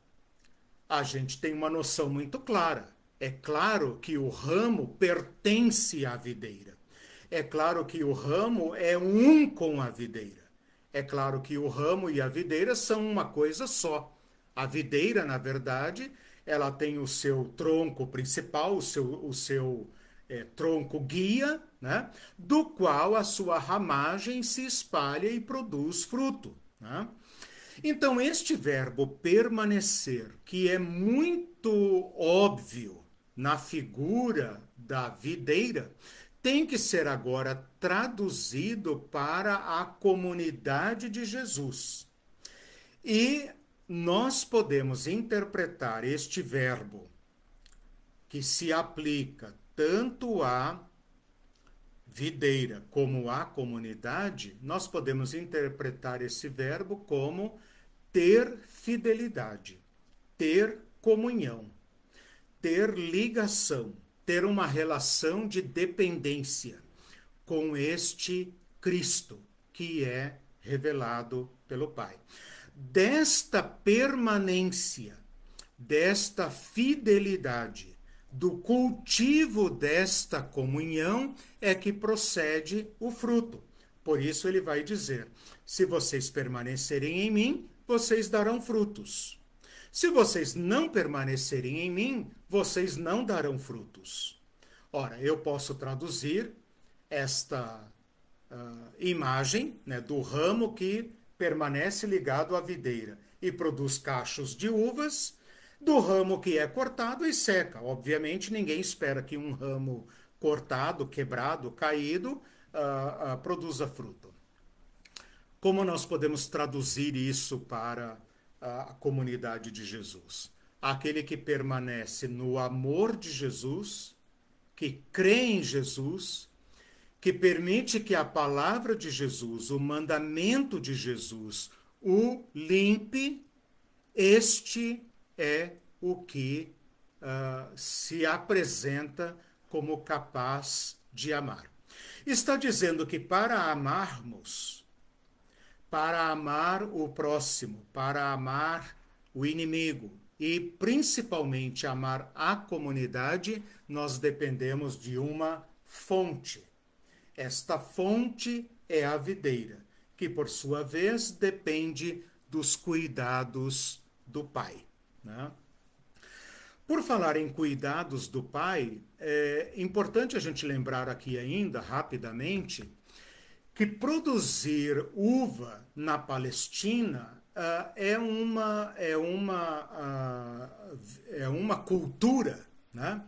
a gente tem uma noção muito clara é claro que o ramo pertence à videira. É claro que o ramo é um com a videira. É claro que o ramo e a videira são uma coisa só. A videira, na verdade, ela tem o seu tronco principal, o seu, o seu é, tronco guia, né? do qual a sua ramagem se espalha e produz fruto. Né? Então, este verbo permanecer, que é muito óbvio na figura da videira, tem que ser agora traduzido para a comunidade de Jesus. E nós podemos interpretar este verbo que se aplica tanto à videira como à comunidade, nós podemos interpretar esse verbo como ter fidelidade, ter comunhão ter ligação, ter uma relação de dependência com este Cristo que é revelado pelo Pai. Desta permanência, desta fidelidade, do cultivo desta comunhão é que procede o fruto. Por isso ele vai dizer: se vocês permanecerem em mim, vocês darão frutos. Se vocês não permanecerem em mim, vocês não darão frutos. Ora, eu posso traduzir esta uh, imagem né, do ramo que permanece ligado à videira e produz cachos de uvas, do ramo que é cortado e seca. Obviamente, ninguém espera que um ramo cortado, quebrado, caído, uh, uh, produza fruto. Como nós podemos traduzir isso para a comunidade de Jesus. Aquele que permanece no amor de Jesus, que crê em Jesus, que permite que a palavra de Jesus, o mandamento de Jesus, o limpe, este é o que uh, se apresenta como capaz de amar. Está dizendo que para amarmos, para amar o próximo, para amar o inimigo e principalmente amar a comunidade, nós dependemos de uma fonte. Esta fonte é a videira, que por sua vez depende dos cuidados do pai. Né? Por falar em cuidados do pai, é importante a gente lembrar aqui ainda, rapidamente, que produzir uva na Palestina uh, é uma é uma uh, é uma cultura, né?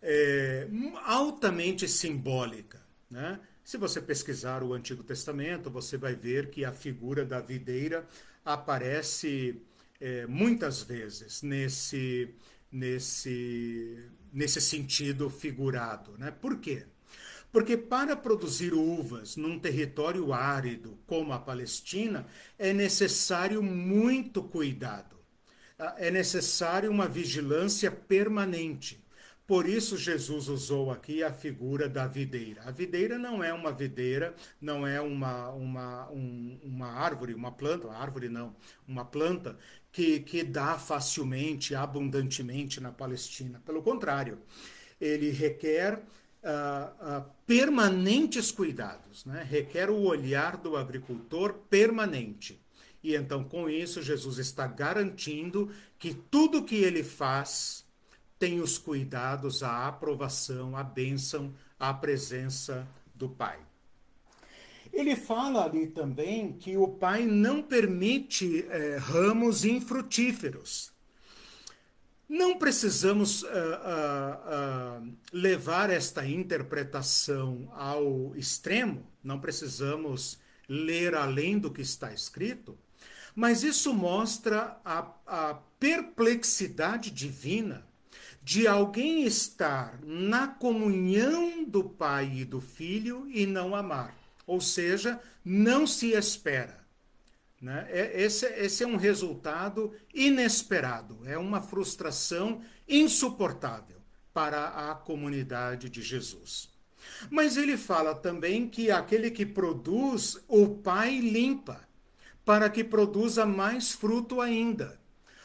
É, altamente simbólica, né? Se você pesquisar o Antigo Testamento, você vai ver que a figura da videira aparece é, muitas vezes nesse nesse nesse sentido figurado, né? Por quê? Porque para produzir uvas num território árido como a Palestina, é necessário muito cuidado. Ah, é necessário uma vigilância permanente. Por isso, Jesus usou aqui a figura da videira. A videira não é uma videira, não é uma, uma, um, uma árvore, uma planta, uma árvore não, uma planta que, que dá facilmente, abundantemente na Palestina. Pelo contrário, ele requer uh, permanentes cuidados, né? requer o olhar do agricultor permanente. E então, com isso, Jesus está garantindo que tudo que ele faz tem os cuidados, a aprovação, a bênção, a presença do Pai. Ele fala ali também que o Pai não permite eh, ramos infrutíferos. Não precisamos uh, uh, uh, levar esta interpretação ao extremo, não precisamos ler além do que está escrito, mas isso mostra a, a perplexidade divina de alguém estar na comunhão do Pai e do Filho e não amar, ou seja, não se espera. Né? É, esse, esse é um resultado inesperado, é uma frustração insuportável para a comunidade de Jesus. Mas ele fala também que aquele que produz, o Pai limpa, para que produza mais fruto ainda.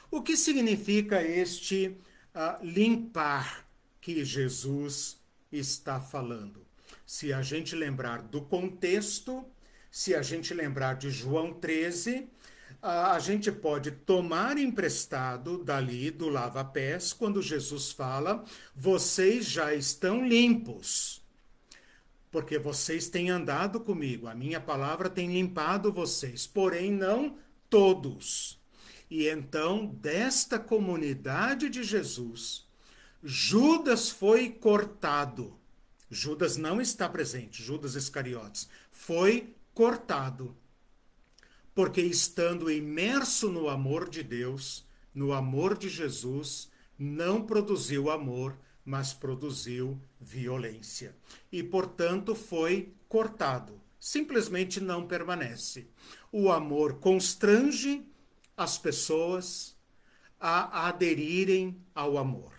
O que significa este uh, limpar que Jesus está falando? Se a gente lembrar do contexto, se a gente lembrar de João 13, a gente pode tomar emprestado dali do lava-pés, quando Jesus fala: vocês já estão limpos, porque vocês têm andado comigo, a minha palavra tem limpado vocês, porém não todos. E então, desta comunidade de Jesus, Judas foi cortado. Judas não está presente, Judas Iscariotes. Foi cortado. Porque estando imerso no amor de Deus, no amor de Jesus, não produziu amor, mas produziu violência. E, portanto, foi cortado. Simplesmente não permanece. O amor constrange as pessoas a aderirem ao amor.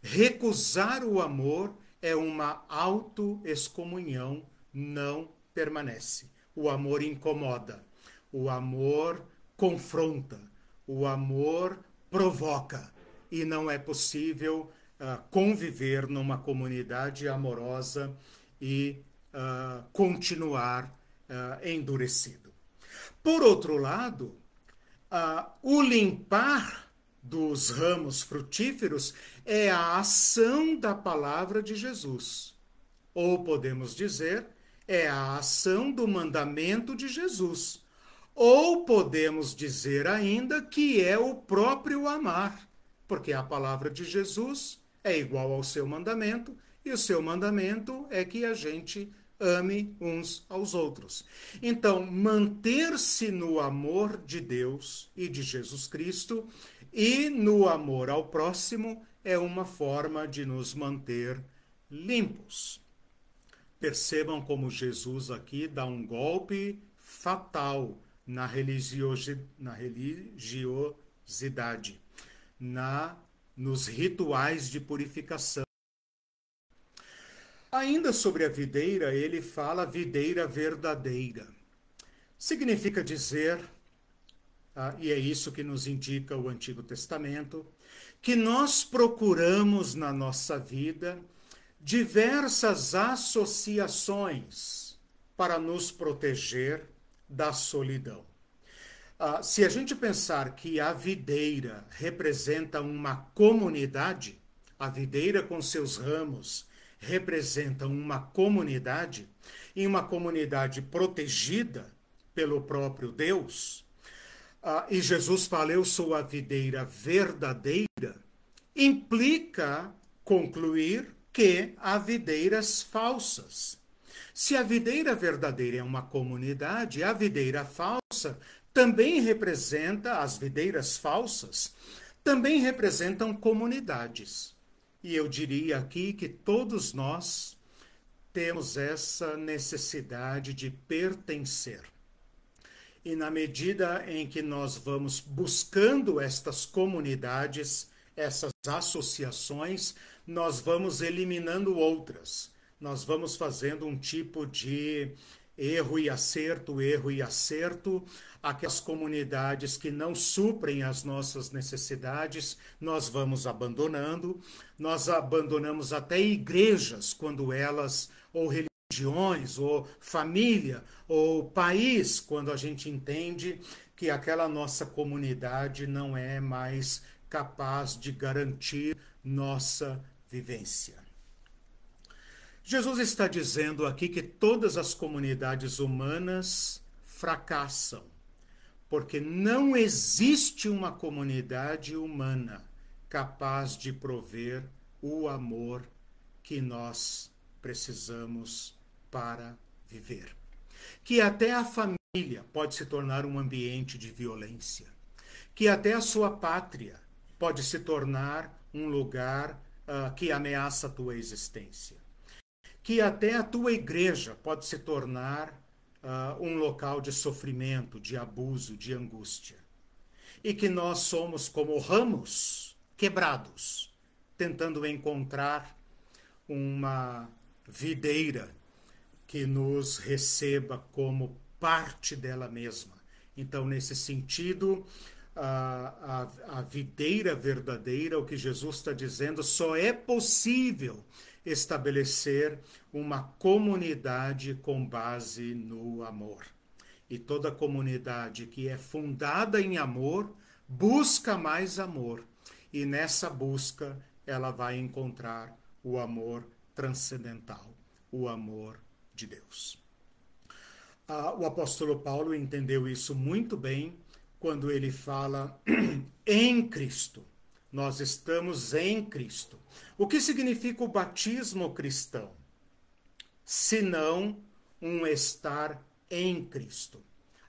Recusar o amor é uma autoexcomunhão, não permanece. O amor incomoda, o amor confronta, o amor provoca. E não é possível uh, conviver numa comunidade amorosa e uh, continuar uh, endurecido. Por outro lado, o limpar dos ramos frutíferos é a ação da palavra de Jesus. Ou podemos dizer é a ação do mandamento de Jesus. Ou podemos dizer ainda que é o próprio amar, porque a palavra de Jesus é igual ao seu mandamento, e o seu mandamento é que a gente ame uns aos outros. Então, manter-se no amor de Deus e de Jesus Cristo e no amor ao próximo é uma forma de nos manter limpos. Percebam como Jesus aqui dá um golpe fatal na, religiosidade, na religiosidade, na, nos rituais de purificação. Ainda sobre a videira, ele fala videira verdadeira. Significa dizer, ah, e é isso que nos indica o Antigo Testamento, que nós procuramos na nossa vida diversas associações para nos proteger da solidão. Ah, se a gente pensar que a videira representa uma comunidade, a videira com seus ramos representa uma comunidade, e uma comunidade protegida pelo próprio Deus, ah, e Jesus fala: Eu sou a videira verdadeira, implica concluir que há videiras falsas. Se a videira verdadeira é uma comunidade, a videira falsa também representa, as videiras falsas, também representam comunidades. E eu diria aqui que todos nós temos essa necessidade de pertencer. E na medida em que nós vamos buscando estas comunidades, essas associações, nós vamos eliminando outras. Nós vamos fazendo um tipo de erro e acerto, erro e acerto, aquelas comunidades que não suprem as nossas necessidades, nós vamos abandonando, nós abandonamos até igrejas quando elas, ou religiões, ou família, ou país, quando a gente entende que aquela nossa comunidade não é mais capaz de garantir nossa vivência. Jesus está dizendo aqui que todas as comunidades humanas fracassam, porque não existe uma comunidade humana capaz de prover o amor que nós precisamos para viver. Que até a família pode se tornar um ambiente de violência, que até a sua pátria pode se tornar um lugar ah, que ameaça a tua existência. Que até a tua igreja pode se tornar uh, um local de sofrimento, de abuso, de angústia. E que nós somos como ramos quebrados, tentando encontrar uma videira que nos receba como parte dela mesma. Então, nesse sentido, a, a, a videira verdadeira, o que Jesus está dizendo, só é possível estabelecer uma comunidade com base no amor. E toda comunidade que é fundada em amor busca mais amor. E nessa busca ela vai encontrar o amor transcendental, o amor de Deus. Ah, o apóstolo Paulo entendeu isso muito bem quando ele fala em Cristo. Nós estamos em Cristo. O que significa o batismo cristão? Senão um estar em Cristo.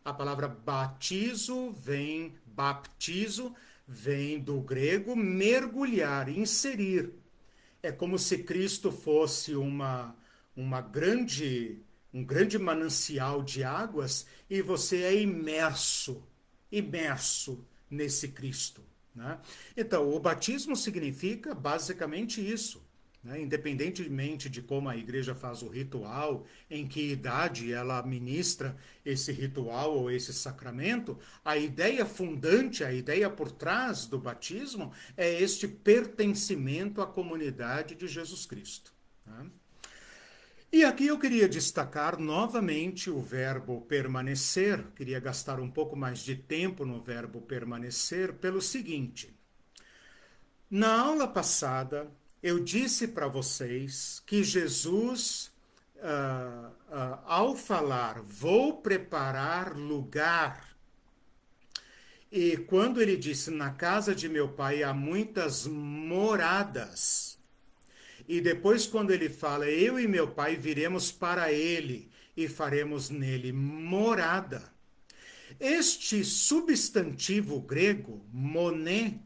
A palavra batizo vem, baptizo, vem do grego mergulhar, inserir. É como se Cristo fosse uma, uma grande, um grande manancial de águas e você é imerso imerso nesse Cristo. Né? Então, o batismo significa basicamente isso. Né? Independentemente de como a igreja faz o ritual, em que idade ela ministra esse ritual ou esse sacramento, a ideia fundante, a ideia por trás do batismo é este pertencimento à comunidade de Jesus Cristo. Né? E aqui eu queria destacar novamente o verbo permanecer, queria gastar um pouco mais de tempo no verbo permanecer, pelo seguinte. Na aula passada, eu disse para vocês que Jesus, uh, uh, ao falar, vou preparar lugar, e quando ele disse, na casa de meu pai há muitas moradas, e depois, quando ele fala, eu e meu pai viremos para ele e faremos nele morada. Este substantivo grego, moné,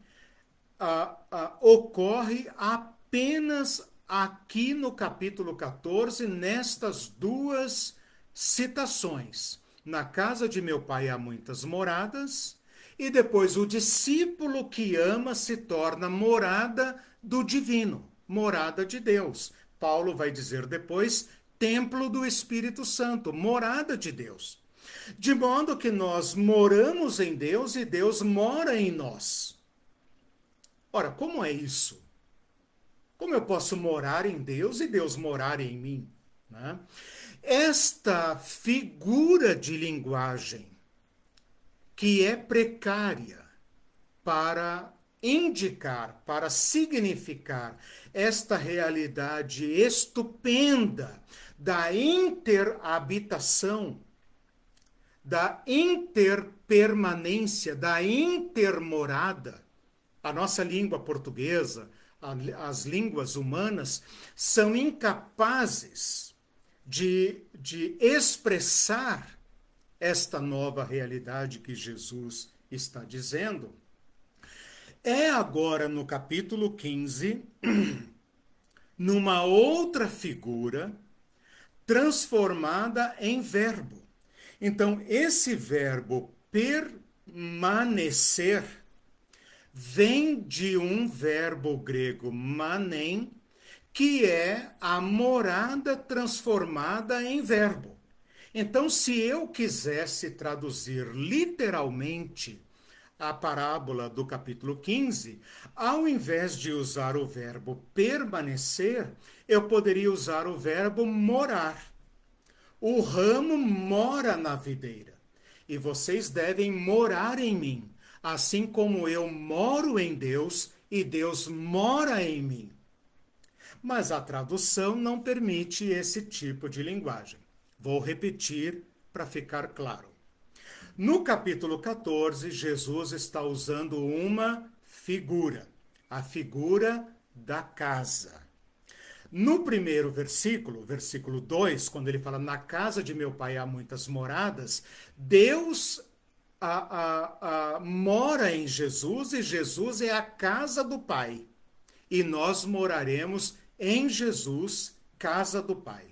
ocorre apenas aqui no capítulo 14, nestas duas citações. Na casa de meu pai há muitas moradas, e depois o discípulo que ama se torna morada do divino morada de Deus. Paulo vai dizer depois, templo do Espírito Santo, morada de Deus. De modo que nós moramos em Deus e Deus mora em nós. Ora, como é isso? Como eu posso morar em Deus e Deus morar em mim? Né? Esta figura de linguagem, que é precária para indicar, para significar esta realidade estupenda da interhabitação, da interpermanência, da intermorada. A nossa língua portuguesa, as línguas humanas, são incapazes de, de expressar esta nova realidade que Jesus está dizendo. É agora no capítulo 15, numa outra figura transformada em verbo. Então, esse verbo permanecer vem de um verbo grego manem, que é a morada transformada em verbo. Então, se eu quisesse traduzir literalmente a parábola do capítulo 15, ao invés de usar o verbo permanecer, eu poderia usar o verbo morar. O ramo mora na videira, e vocês devem morar em mim, assim como eu moro em Deus e Deus mora em mim. Mas a tradução não permite esse tipo de linguagem. Vou repetir para ficar claro. No capítulo 14, Jesus está usando uma figura, a figura da casa. No primeiro versículo, versículo 2, quando ele fala: Na casa de meu pai há muitas moradas, Deus a, a, a, mora em Jesus e Jesus é a casa do Pai. E nós moraremos em Jesus, casa do Pai.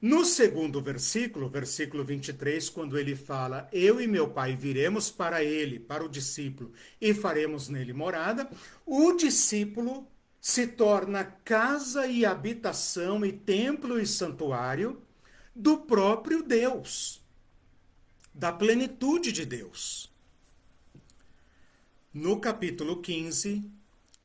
No segundo versículo, versículo 23, quando ele fala: Eu e meu pai viremos para ele, para o discípulo, e faremos nele morada, o discípulo se torna casa e habitação e templo e santuário do próprio Deus, da plenitude de Deus. No capítulo 15,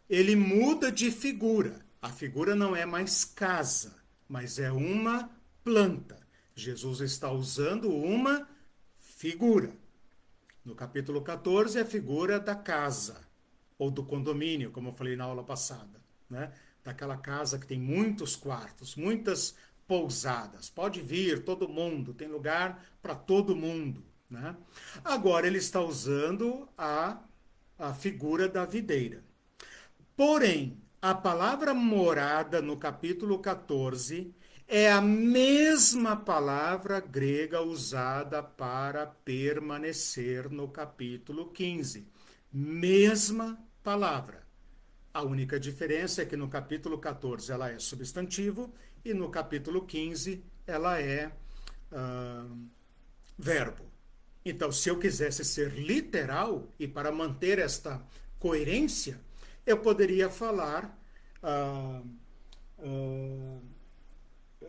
ele muda de figura. A figura não é mais casa, mas é uma planta. Jesus está usando uma figura. No capítulo 14 é a figura da casa ou do condomínio, como eu falei na aula passada, né? Daquela casa que tem muitos quartos, muitas pousadas. Pode vir todo mundo, tem lugar para todo mundo, né? Agora ele está usando a a figura da videira. Porém, a palavra morada no capítulo 14 é a mesma palavra grega usada para permanecer no capítulo 15. Mesma palavra. A única diferença é que no capítulo 14 ela é substantivo e no capítulo 15 ela é uh, verbo. Então, se eu quisesse ser literal e para manter esta coerência, eu poderia falar. Uh, uh,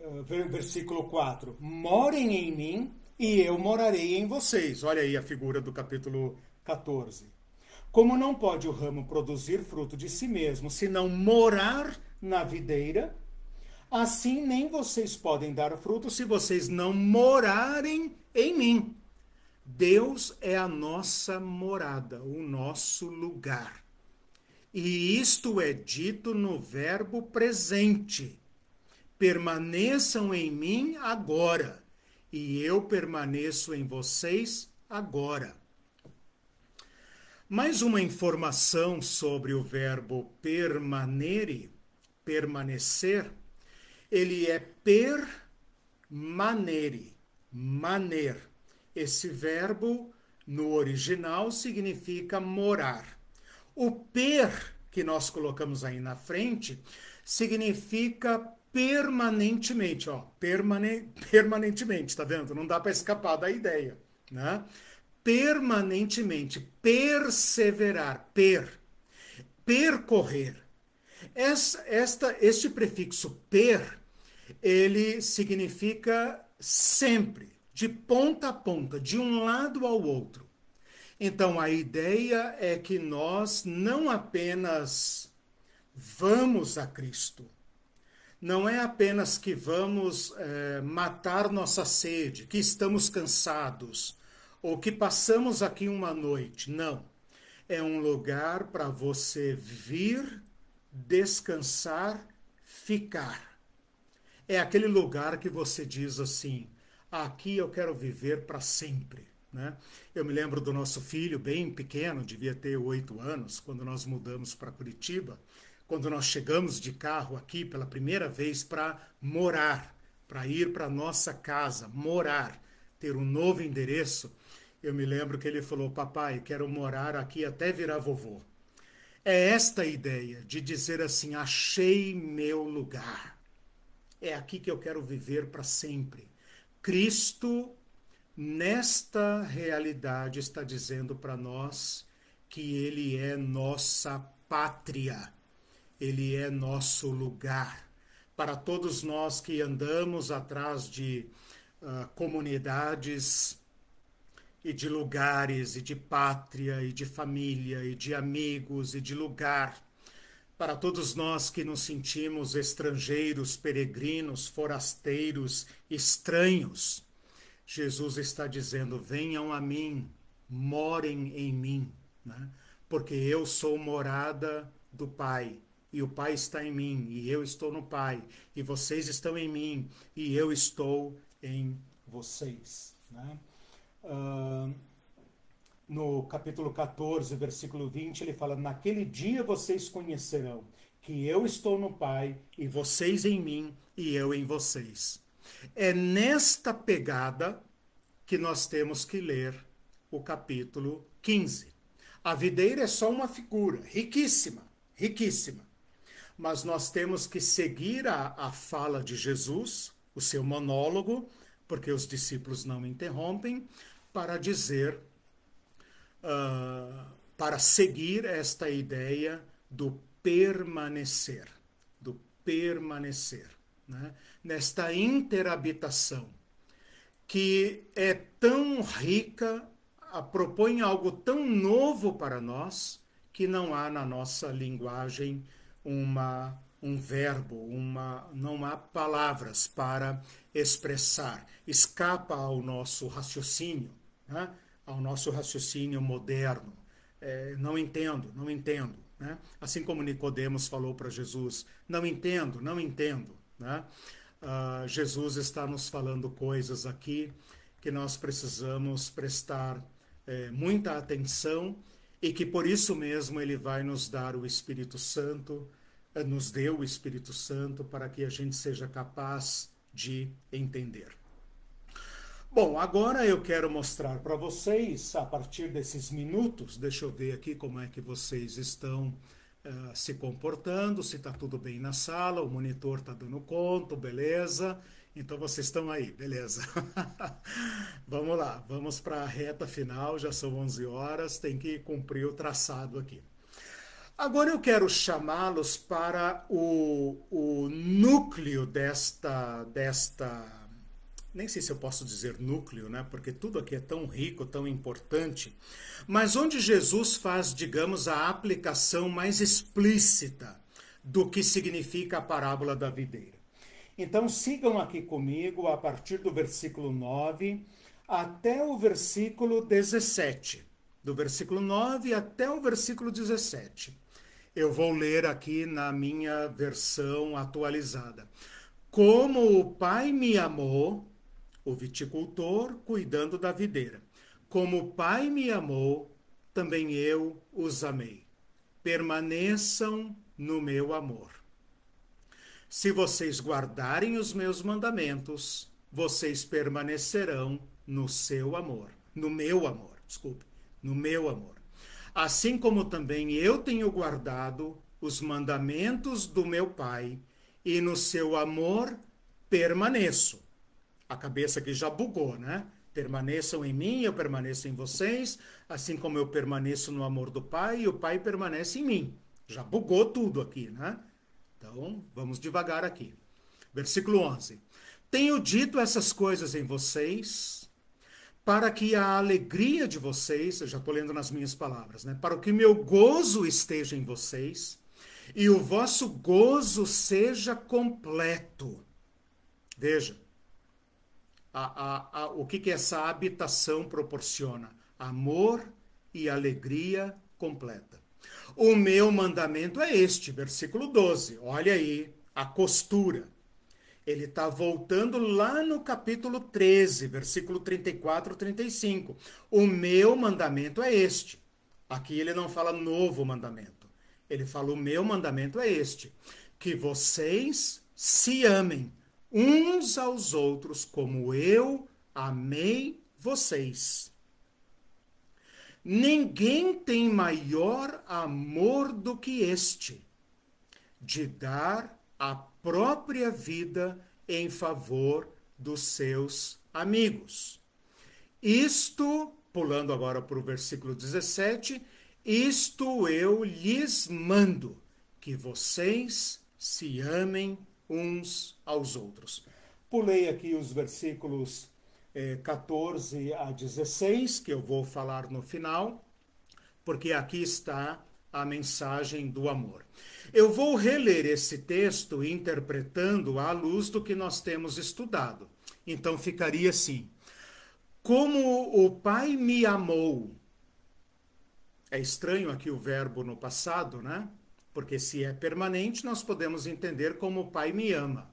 eh, versículo 4: Morem em mim e eu morarei em vocês. Olha aí a figura do capítulo 14. Como não pode o ramo produzir fruto de si mesmo, se não morar na videira, assim nem vocês podem dar fruto se vocês não morarem em mim. Deus é a nossa morada, o nosso lugar. E isto é dito no verbo presente permaneçam em mim agora, e eu permaneço em vocês agora. Mais uma informação sobre o verbo permanere, permanecer. Ele é permanere, maner. Esse verbo no original significa morar. O per que nós colocamos aí na frente significa permanentemente, ó, permane permanentemente, tá vendo? Não dá para escapar da ideia, né? Permanentemente, perseverar, per, percorrer. Esta, esta, este prefixo per, ele significa sempre, de ponta a ponta, de um lado ao outro. Então a ideia é que nós não apenas vamos a Cristo, não é apenas que vamos é, matar nossa sede, que estamos cansados, ou que passamos aqui uma noite. Não. É um lugar para você vir, descansar, ficar. É aquele lugar que você diz assim: aqui eu quero viver para sempre. Né? Eu me lembro do nosso filho, bem pequeno, devia ter oito anos, quando nós mudamos para Curitiba quando nós chegamos de carro aqui pela primeira vez para morar, para ir para nossa casa, morar, ter um novo endereço, eu me lembro que ele falou: Papai, quero morar aqui até virar vovô. É esta ideia de dizer assim: achei meu lugar. É aqui que eu quero viver para sempre. Cristo, nesta realidade, está dizendo para nós que Ele é nossa pátria ele é nosso lugar. Para todos nós que andamos atrás de uh, comunidades e de lugares, e de pátria, e de família, e de amigos, e de lugar. Para todos nós que nos sentimos estrangeiros, peregrinos, forasteiros, estranhos, Jesus está dizendo: venham a mim, morem em mim, né? porque eu sou morada do Pai e o Pai está em mim, e eu estou no Pai, e vocês estão em mim, e eu estou em vocês. Né? Uh, no capítulo 14, versículo 20, ele fala: Naquele dia vocês conhecerão que eu estou no Pai, e vocês em mim, e eu em vocês. É nesta pegada que nós temos que ler o capítulo 15. A videira é só uma figura riquíssima, riquíssima mas nós temos que seguir a, a fala de Jesus, o seu monólogo, porque os discípulos não interrompem, para dizer, uh, para seguir esta ideia do permanecer, do permanecer, né? nesta interhabitação que é tão rica, propõe algo tão novo para nós que não há na nossa linguagem uma um verbo, uma não há palavras para expressar, escapa ao nosso raciocínio, né? ao nosso raciocínio moderno. É, não entendo, não entendo. Né? Assim como Nicodemos falou para Jesus, não entendo, não entendo. Né? Ah, Jesus está nos falando coisas aqui que nós precisamos prestar é, muita atenção e que por isso mesmo ele vai nos dar o Espírito Santo, eh, nos deu o Espírito Santo para que a gente seja capaz de entender. Bom, agora eu quero mostrar para vocês, a partir desses minutos, deixa eu ver aqui como é que vocês estão uh, se comportando, se está tudo bem na sala, o monitor está dando conta, beleza. Então vocês estão aí, beleza. vamos lá, vamos para a reta final, já são 11 horas, tem que cumprir o traçado aqui. Agora eu quero chamá-los para o, o núcleo desta, desta nem sei se eu posso dizer núcleo, né? Porque tudo aqui é tão rico, tão importante, mas onde Jesus faz, digamos, a aplicação mais explícita do que significa a parábola da videira. Então sigam aqui comigo a partir do versículo 9 até o versículo 17. Do versículo 9 até o versículo 17. Eu vou ler aqui na minha versão atualizada. Como o Pai me amou, o viticultor cuidando da videira. Como o Pai me amou, também eu os amei. Permaneçam no meu amor. Se vocês guardarem os meus mandamentos, vocês permanecerão no seu amor, no meu amor, desculpe, no meu amor. Assim como também eu tenho guardado os mandamentos do meu Pai, e no seu amor permaneço. A cabeça que já bugou, né? Permaneçam em mim, eu permaneço em vocês, assim como eu permaneço no amor do Pai e o Pai permanece em mim. Já bugou tudo aqui, né? Então, vamos devagar aqui. Versículo 11. Tenho dito essas coisas em vocês, para que a alegria de vocês, eu já estou lendo nas minhas palavras, né? Para que o meu gozo esteja em vocês e o vosso gozo seja completo. Veja, a, a, a, o que, que essa habitação proporciona? Amor e alegria completa. O meu mandamento é este, versículo 12. Olha aí a costura. Ele está voltando lá no capítulo 13, versículo 34, 35. O meu mandamento é este. Aqui ele não fala novo mandamento. Ele fala: o meu mandamento é este. Que vocês se amem uns aos outros como eu amei vocês. Ninguém tem maior amor do que este, de dar a própria vida em favor dos seus amigos. Isto, pulando agora para o versículo 17, isto eu lhes mando, que vocês se amem uns aos outros. Pulei aqui os versículos 14 é, a 16, que eu vou falar no final, porque aqui está a mensagem do amor. Eu vou reler esse texto interpretando à luz do que nós temos estudado. Então ficaria assim: Como o Pai me amou. É estranho aqui o verbo no passado, né? Porque se é permanente, nós podemos entender como o Pai me ama.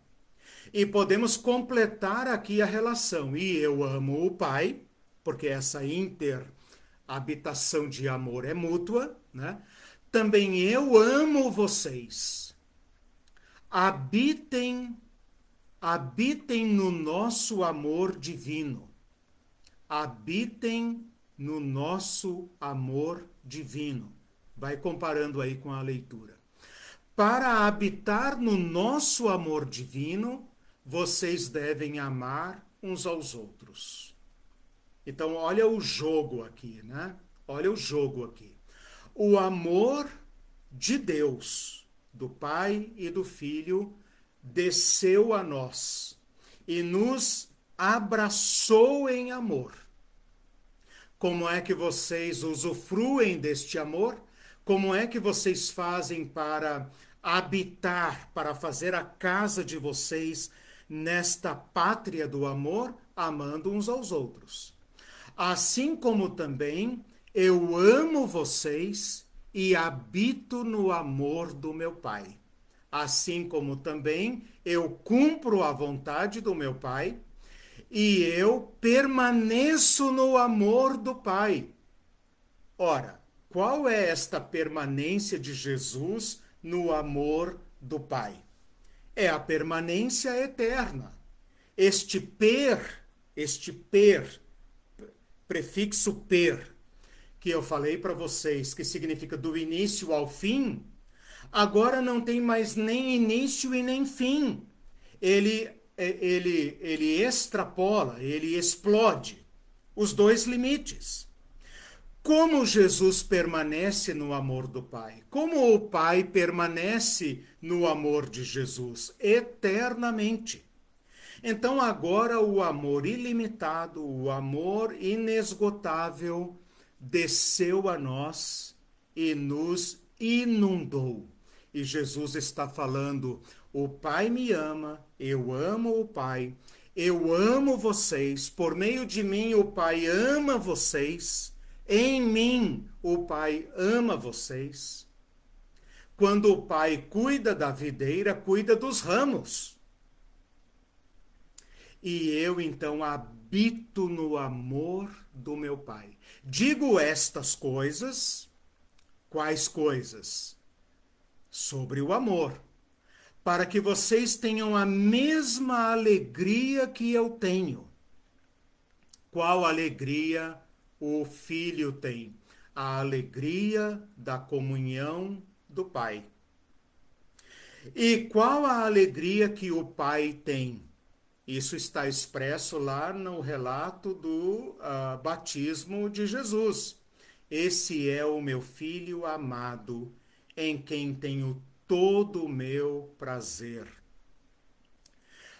E podemos completar aqui a relação. E eu amo o Pai, porque essa interhabitação de amor é mútua, né? Também eu amo vocês. Habitem, habitem no nosso amor divino. Habitem no nosso amor divino. Vai comparando aí com a leitura. Para habitar no nosso amor divino, vocês devem amar uns aos outros. Então, olha o jogo aqui, né? Olha o jogo aqui. O amor de Deus, do Pai e do Filho, desceu a nós e nos abraçou em amor. Como é que vocês usufruem deste amor? Como é que vocês fazem para habitar, para fazer a casa de vocês nesta pátria do amor, amando uns aos outros. Assim como também eu amo vocês e habito no amor do meu Pai. Assim como também eu cumpro a vontade do meu Pai e eu permaneço no amor do Pai. Ora, qual é esta permanência de Jesus no amor do Pai? é a permanência eterna. Este per, este per, prefixo per, que eu falei para vocês, que significa do início ao fim, agora não tem mais nem início e nem fim. Ele, é, ele, ele extrapola, ele explode os dois limites como Jesus permanece no amor do Pai, como o Pai permanece no amor de Jesus eternamente. Então, agora, o amor ilimitado, o amor inesgotável desceu a nós e nos inundou. E Jesus está falando: o Pai me ama, eu amo o Pai, eu amo vocês, por meio de mim o Pai ama vocês em mim o Pai ama vocês. Quando o Pai cuida da videira, cuida dos ramos. E eu então habito no amor do meu Pai. Digo estas coisas. Quais coisas? Sobre o amor para que vocês tenham a mesma alegria que eu tenho. Qual alegria o filho tem a alegria da comunhão do Pai. E qual a alegria que o Pai tem? Isso está expresso lá no relato do uh, batismo de Jesus. Esse é o meu filho amado, em quem tenho todo o meu prazer.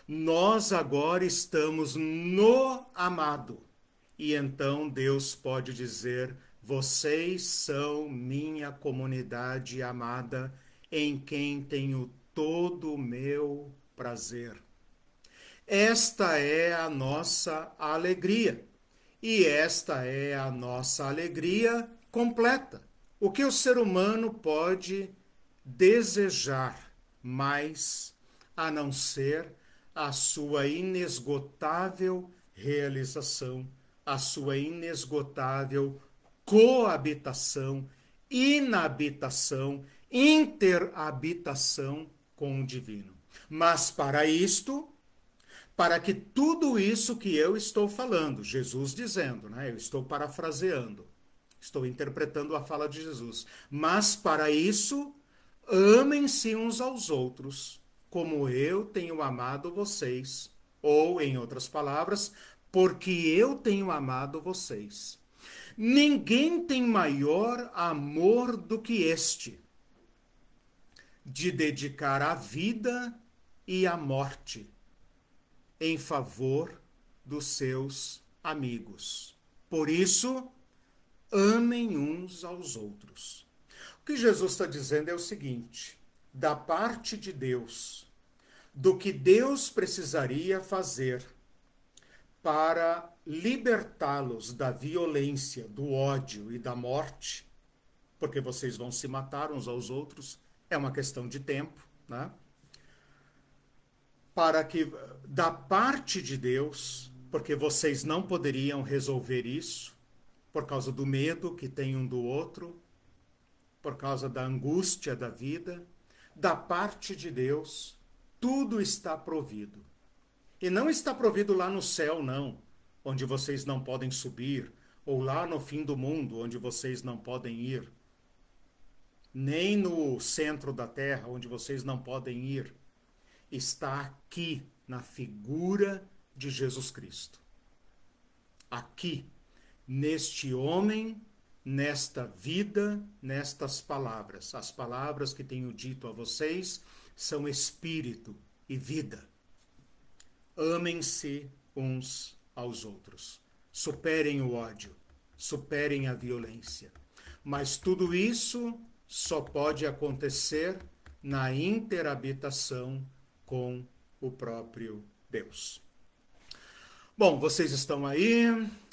Nós agora estamos no amado e então Deus pode dizer: Vocês são minha comunidade amada, em quem tenho todo o meu prazer. Esta é a nossa alegria, e esta é a nossa alegria completa. O que o ser humano pode desejar mais a não ser a sua inesgotável realização a sua inesgotável coabitação, inabitação, interabitação com o divino. Mas para isto, para que tudo isso que eu estou falando, Jesus dizendo, né? Eu estou parafraseando, estou interpretando a fala de Jesus. Mas para isso, amem-se uns aos outros, como eu tenho amado vocês. Ou, em outras palavras, porque eu tenho amado vocês. Ninguém tem maior amor do que este, de dedicar a vida e a morte em favor dos seus amigos. Por isso, amem uns aos outros. O que Jesus está dizendo é o seguinte: da parte de Deus, do que Deus precisaria fazer para libertá-los da violência, do ódio e da morte, porque vocês vão se matar uns aos outros, é uma questão de tempo, né? Para que da parte de Deus, porque vocês não poderiam resolver isso por causa do medo que tem um do outro, por causa da angústia da vida, da parte de Deus, tudo está provido e não está provido lá no céu, não, onde vocês não podem subir, ou lá no fim do mundo, onde vocês não podem ir, nem no centro da terra, onde vocês não podem ir. Está aqui, na figura de Jesus Cristo. Aqui, neste homem, nesta vida, nestas palavras. As palavras que tenho dito a vocês são espírito e vida. Amem-se uns aos outros. Superem o ódio. Superem a violência. Mas tudo isso só pode acontecer na interabitação com o próprio Deus. Bom, vocês estão aí,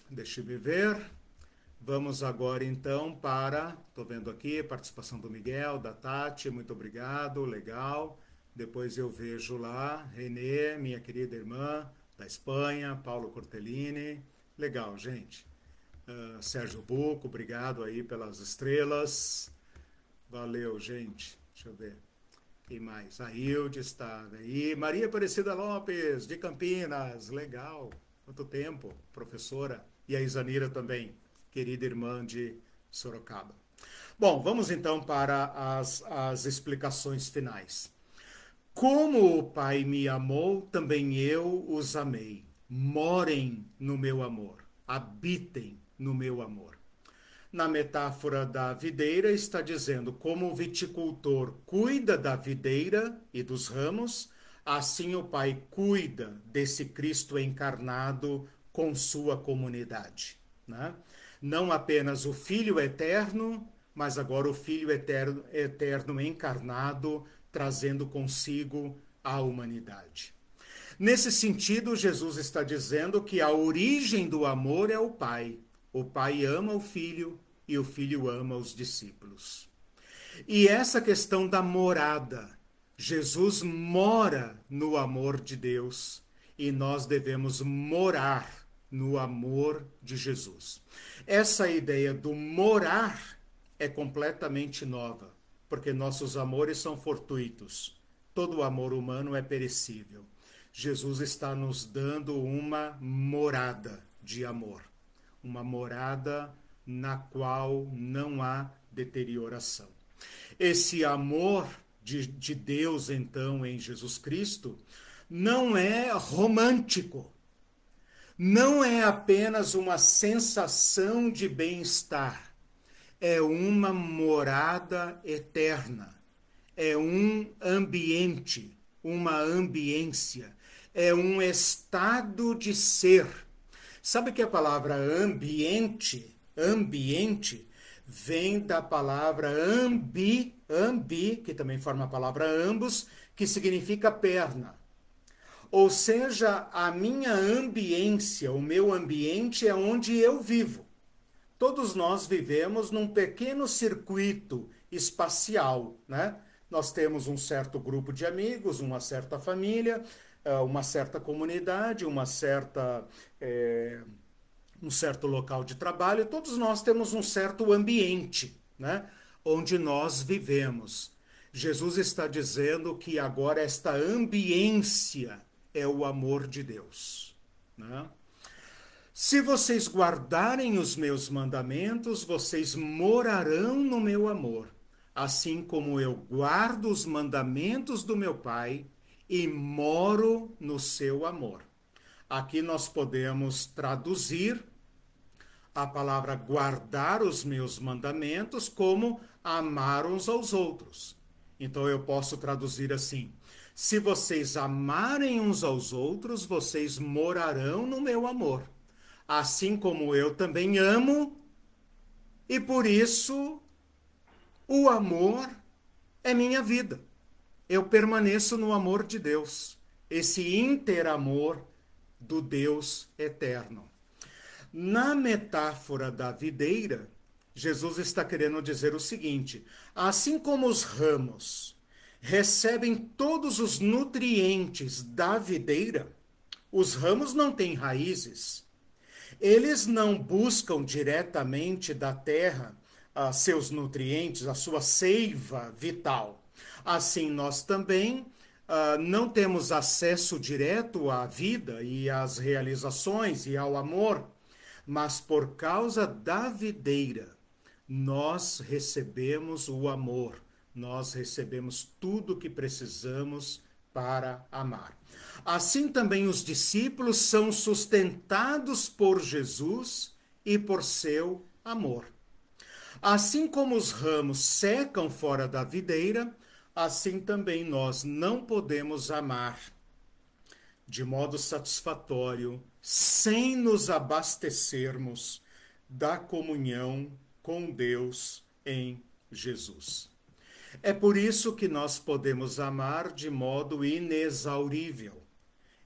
deixe-me ver. Vamos agora então para, estou vendo aqui, participação do Miguel, da Tati, muito obrigado, legal. Depois eu vejo lá Renê, minha querida irmã da Espanha, Paulo Cortellini. Legal, gente. Uh, Sérgio Buco, obrigado aí pelas estrelas. Valeu, gente. Deixa eu ver. Quem mais? A Hilde está aí. Maria Aparecida Lopes, de Campinas. Legal. Quanto tempo, professora. E a Isanira também, querida irmã de Sorocaba. Bom, vamos então para as, as explicações finais. Como o Pai me amou, também eu os amei. Morem no meu amor, habitem no meu amor. Na metáfora da videira, está dizendo: como o viticultor cuida da videira e dos ramos, assim o Pai cuida desse Cristo encarnado com sua comunidade. Né? Não apenas o Filho eterno, mas agora o Filho eterno, eterno encarnado trazendo consigo a humanidade. Nesse sentido, Jesus está dizendo que a origem do amor é o Pai. O Pai ama o Filho e o Filho ama os discípulos. E essa questão da morada, Jesus mora no amor de Deus e nós devemos morar no amor de Jesus. Essa ideia do morar é completamente nova porque nossos amores são fortuitos. Todo amor humano é perecível. Jesus está nos dando uma morada de amor, uma morada na qual não há deterioração. Esse amor de, de Deus, então, em Jesus Cristo, não é romântico. Não é apenas uma sensação de bem-estar é uma morada eterna, é um ambiente, uma ambiência, é um estado de ser. Sabe que a palavra ambiente, ambiente, vem da palavra ambi, ambi, que também forma a palavra ambos, que significa perna. Ou seja, a minha ambiência, o meu ambiente é onde eu vivo todos nós vivemos num pequeno circuito espacial, né? Nós temos um certo grupo de amigos, uma certa família, eh, uma certa comunidade, uma certa é, um certo local de trabalho. Todos nós temos um certo ambiente, né? Onde nós vivemos. Jesus está dizendo que agora esta ambiência é o amor de Deus, né? Se vocês guardarem os meus mandamentos, vocês morarão no meu amor, assim como eu guardo os mandamentos do meu Pai e moro no seu amor. Aqui nós podemos traduzir a palavra guardar os meus mandamentos como amar uns aos outros. Então eu posso traduzir assim: se vocês amarem uns aos outros, vocês morarão no meu amor assim como eu também amo, e por isso o amor é minha vida. Eu permaneço no amor de Deus, esse interamor do Deus eterno. Na metáfora da videira, Jesus está querendo dizer o seguinte: assim como os ramos recebem todos os nutrientes da videira, os ramos não têm raízes, eles não buscam diretamente da terra uh, seus nutrientes, a sua seiva vital. Assim, nós também uh, não temos acesso direto à vida e às realizações e ao amor, mas por causa da videira, nós recebemos o amor, nós recebemos tudo o que precisamos para amar. Assim também os discípulos são sustentados por Jesus e por seu amor. Assim como os ramos secam fora da videira, assim também nós não podemos amar de modo satisfatório, sem nos abastecermos da comunhão com Deus em Jesus. É por isso que nós podemos amar de modo inexaurível.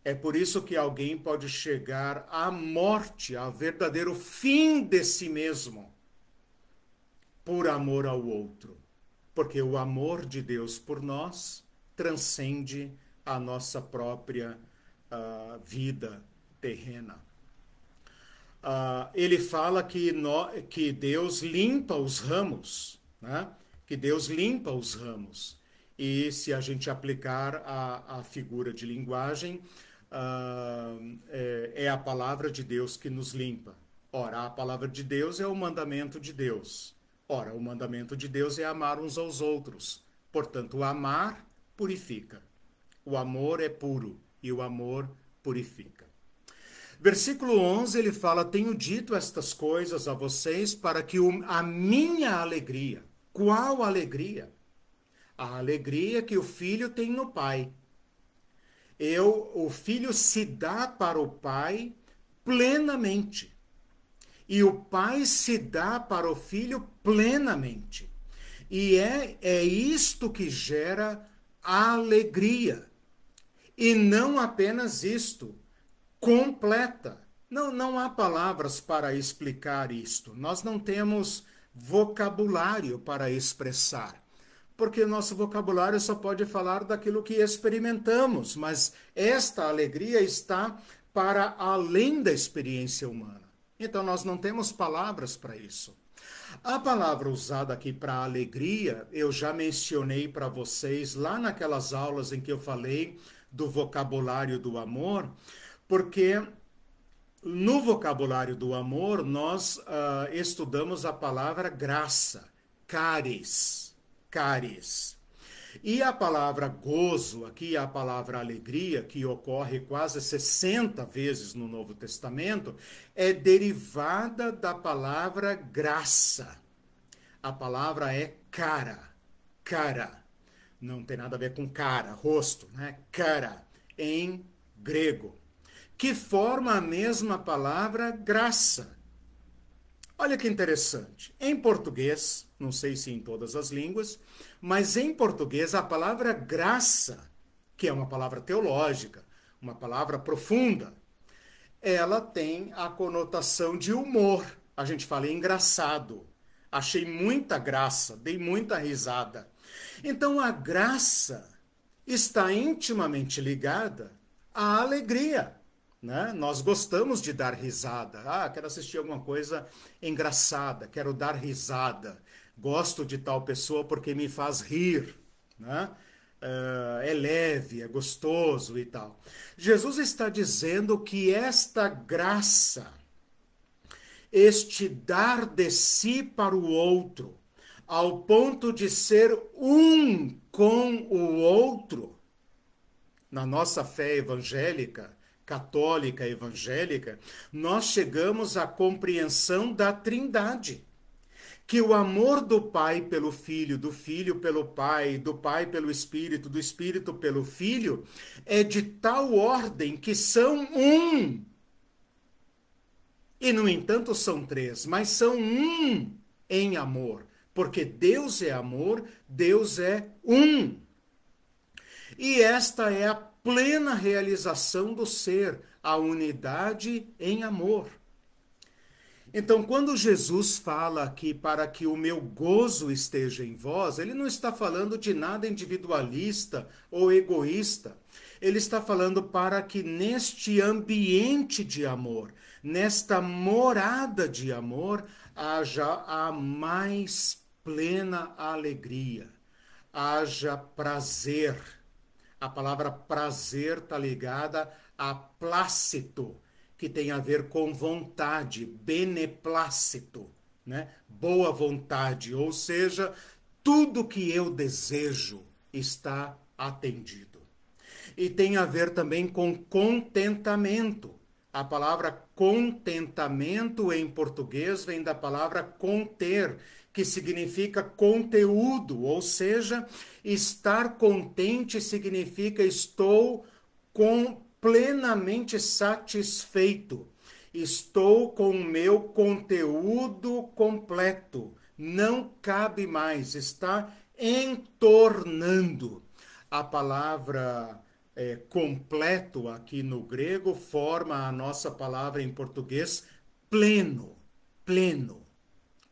É por isso que alguém pode chegar à morte, ao verdadeiro fim de si mesmo, por amor ao outro. Porque o amor de Deus por nós transcende a nossa própria uh, vida terrena. Uh, ele fala que, no, que Deus limpa os ramos, né? que Deus limpa os ramos. E se a gente aplicar a, a figura de linguagem, ah, é, é a palavra de Deus que nos limpa. Ora, a palavra de Deus é o mandamento de Deus. Ora, o mandamento de Deus é amar uns aos outros. Portanto, amar purifica. O amor é puro e o amor purifica. Versículo 11, ele fala: Tenho dito estas coisas a vocês para que a minha alegria. Qual alegria? A alegria que o filho tem no Pai eu, o filho se dá para o pai plenamente. E o pai se dá para o filho plenamente. E é, é isto que gera alegria. E não apenas isto, completa. Não, não há palavras para explicar isto. Nós não temos vocabulário para expressar porque nosso vocabulário só pode falar daquilo que experimentamos, mas esta alegria está para além da experiência humana. Então nós não temos palavras para isso. A palavra usada aqui para alegria, eu já mencionei para vocês lá naquelas aulas em que eu falei do vocabulário do amor, porque no vocabulário do amor nós uh, estudamos a palavra graça, caris caris. E a palavra gozo, aqui a palavra alegria, que ocorre quase 60 vezes no Novo Testamento, é derivada da palavra graça. A palavra é cara, cara. Não tem nada a ver com cara, rosto, né? Cara, em grego. Que forma a mesma palavra graça Olha que interessante. Em português, não sei se em todas as línguas, mas em português a palavra graça, que é uma palavra teológica, uma palavra profunda, ela tem a conotação de humor. A gente fala engraçado. Achei muita graça, dei muita risada. Então a graça está intimamente ligada à alegria. Né? Nós gostamos de dar risada. Ah, quero assistir alguma coisa engraçada, quero dar risada. Gosto de tal pessoa porque me faz rir. Né? Ah, é leve, é gostoso e tal. Jesus está dizendo que esta graça, este dar de si para o outro, ao ponto de ser um com o outro, na nossa fé evangélica, católica evangélica, nós chegamos à compreensão da Trindade. Que o amor do Pai pelo Filho, do Filho pelo Pai, do Pai pelo Espírito, do Espírito pelo Filho, é de tal ordem que são um. E, no entanto, são três, mas são um em amor. Porque Deus é amor, Deus é um. E esta é a plena realização do ser, a unidade em amor. Então, quando Jesus fala aqui para que o meu gozo esteja em vós, ele não está falando de nada individualista ou egoísta. Ele está falando para que neste ambiente de amor, nesta morada de amor, haja a mais plena alegria, haja prazer a palavra prazer está ligada a plácito, que tem a ver com vontade, beneplácito, né? boa vontade, ou seja, tudo que eu desejo está atendido. E tem a ver também com contentamento. A palavra contentamento em português vem da palavra conter, que significa conteúdo, ou seja, estar contente significa estou com plenamente satisfeito. Estou com o meu conteúdo completo. Não cabe mais, está entornando. A palavra é, completo aqui no grego forma a nossa palavra em português pleno. Pleno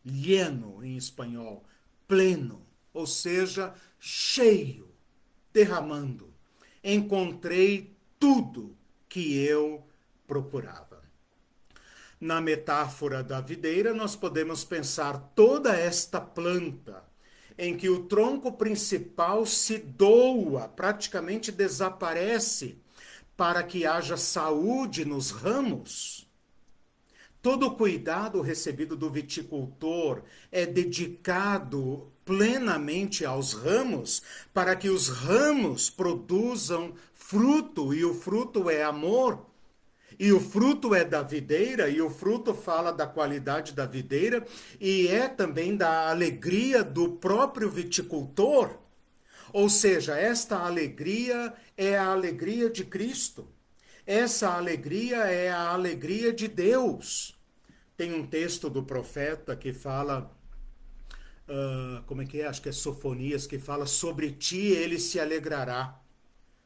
lleno em espanhol, pleno, ou seja, cheio, derramando. Encontrei tudo que eu procurava. Na metáfora da videira, nós podemos pensar toda esta planta em que o tronco principal se doa, praticamente desaparece, para que haja saúde nos ramos Todo cuidado recebido do viticultor é dedicado plenamente aos ramos, para que os ramos produzam fruto, e o fruto é amor. E o fruto é da videira, e o fruto fala da qualidade da videira, e é também da alegria do próprio viticultor. Ou seja, esta alegria é a alegria de Cristo. Essa alegria é a alegria de Deus. Tem um texto do profeta que fala, uh, como é que é? Acho que é Sofonias, que fala: Sobre ti ele se alegrará,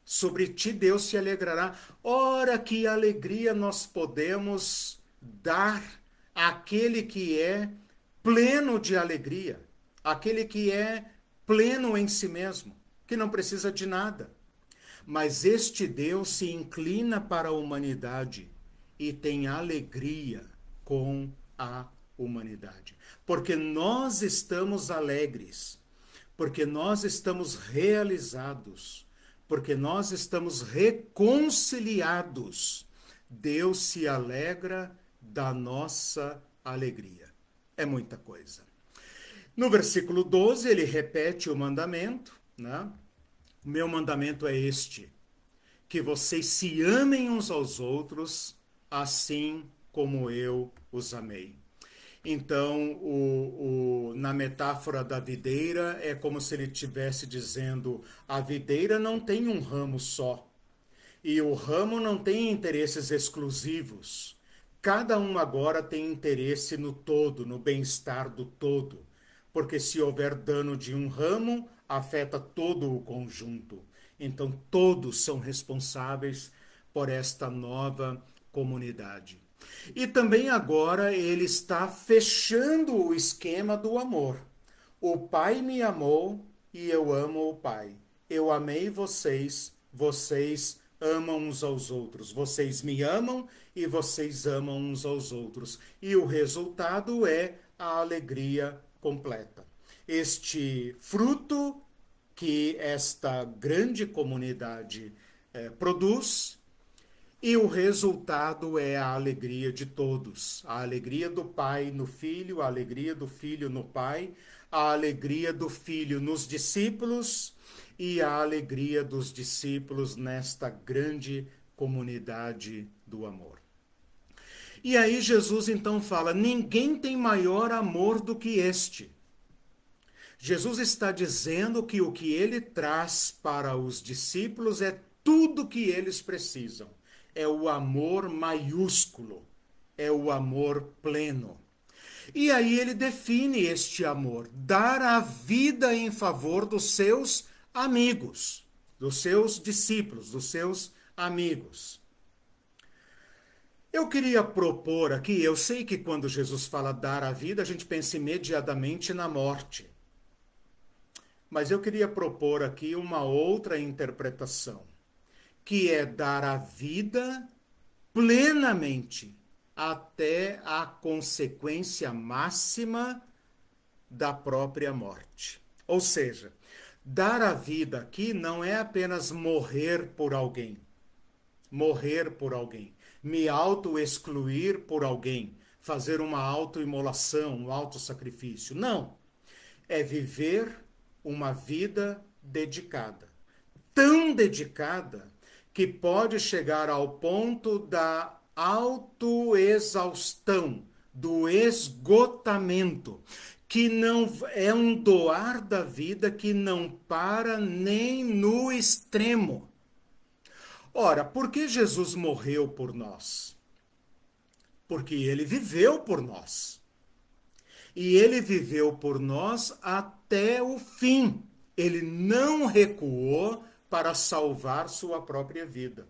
sobre ti Deus se alegrará. Ora, que alegria nós podemos dar àquele que é pleno de alegria, aquele que é pleno em si mesmo, que não precisa de nada. Mas este Deus se inclina para a humanidade e tem alegria com a humanidade. Porque nós estamos alegres, porque nós estamos realizados, porque nós estamos reconciliados. Deus se alegra da nossa alegria. É muita coisa. No versículo 12, ele repete o mandamento, né? O meu mandamento é este: que vocês se amem uns aos outros, assim como eu os amei. Então, o, o, na metáfora da videira, é como se ele estivesse dizendo: a videira não tem um ramo só, e o ramo não tem interesses exclusivos. Cada um agora tem interesse no todo, no bem-estar do todo, porque se houver dano de um ramo, afeta todo o conjunto. Então, todos são responsáveis por esta nova comunidade. E também agora ele está fechando o esquema do amor. O Pai me amou e eu amo o Pai. Eu amei vocês, vocês amam uns aos outros. Vocês me amam e vocês amam uns aos outros. E o resultado é a alegria completa. Este fruto que esta grande comunidade eh, produz, e o resultado é a alegria de todos. A alegria do Pai no Filho, a alegria do Filho no Pai, a alegria do Filho nos discípulos e a alegria dos discípulos nesta grande comunidade do amor. E aí Jesus então fala: ninguém tem maior amor do que este, Jesus está dizendo que o que ele traz para os discípulos é tudo que eles precisam. É o amor maiúsculo, é o amor pleno. E aí ele define este amor: dar a vida em favor dos seus amigos, dos seus discípulos, dos seus amigos. Eu queria propor aqui, eu sei que quando Jesus fala dar a vida, a gente pensa imediatamente na morte. Mas eu queria propor aqui uma outra interpretação, que é dar a vida plenamente até a consequência máxima da própria morte. Ou seja, dar a vida aqui não é apenas morrer por alguém, morrer por alguém, me auto-excluir por alguém, fazer uma auto-imolação, um auto-sacrifício. Não. É viver uma vida dedicada. Tão dedicada que pode chegar ao ponto da autoexaustão, do esgotamento, que não é um doar da vida que não para nem no extremo. Ora, por que Jesus morreu por nós? Porque ele viveu por nós. E ele viveu por nós até o fim. Ele não recuou para salvar sua própria vida.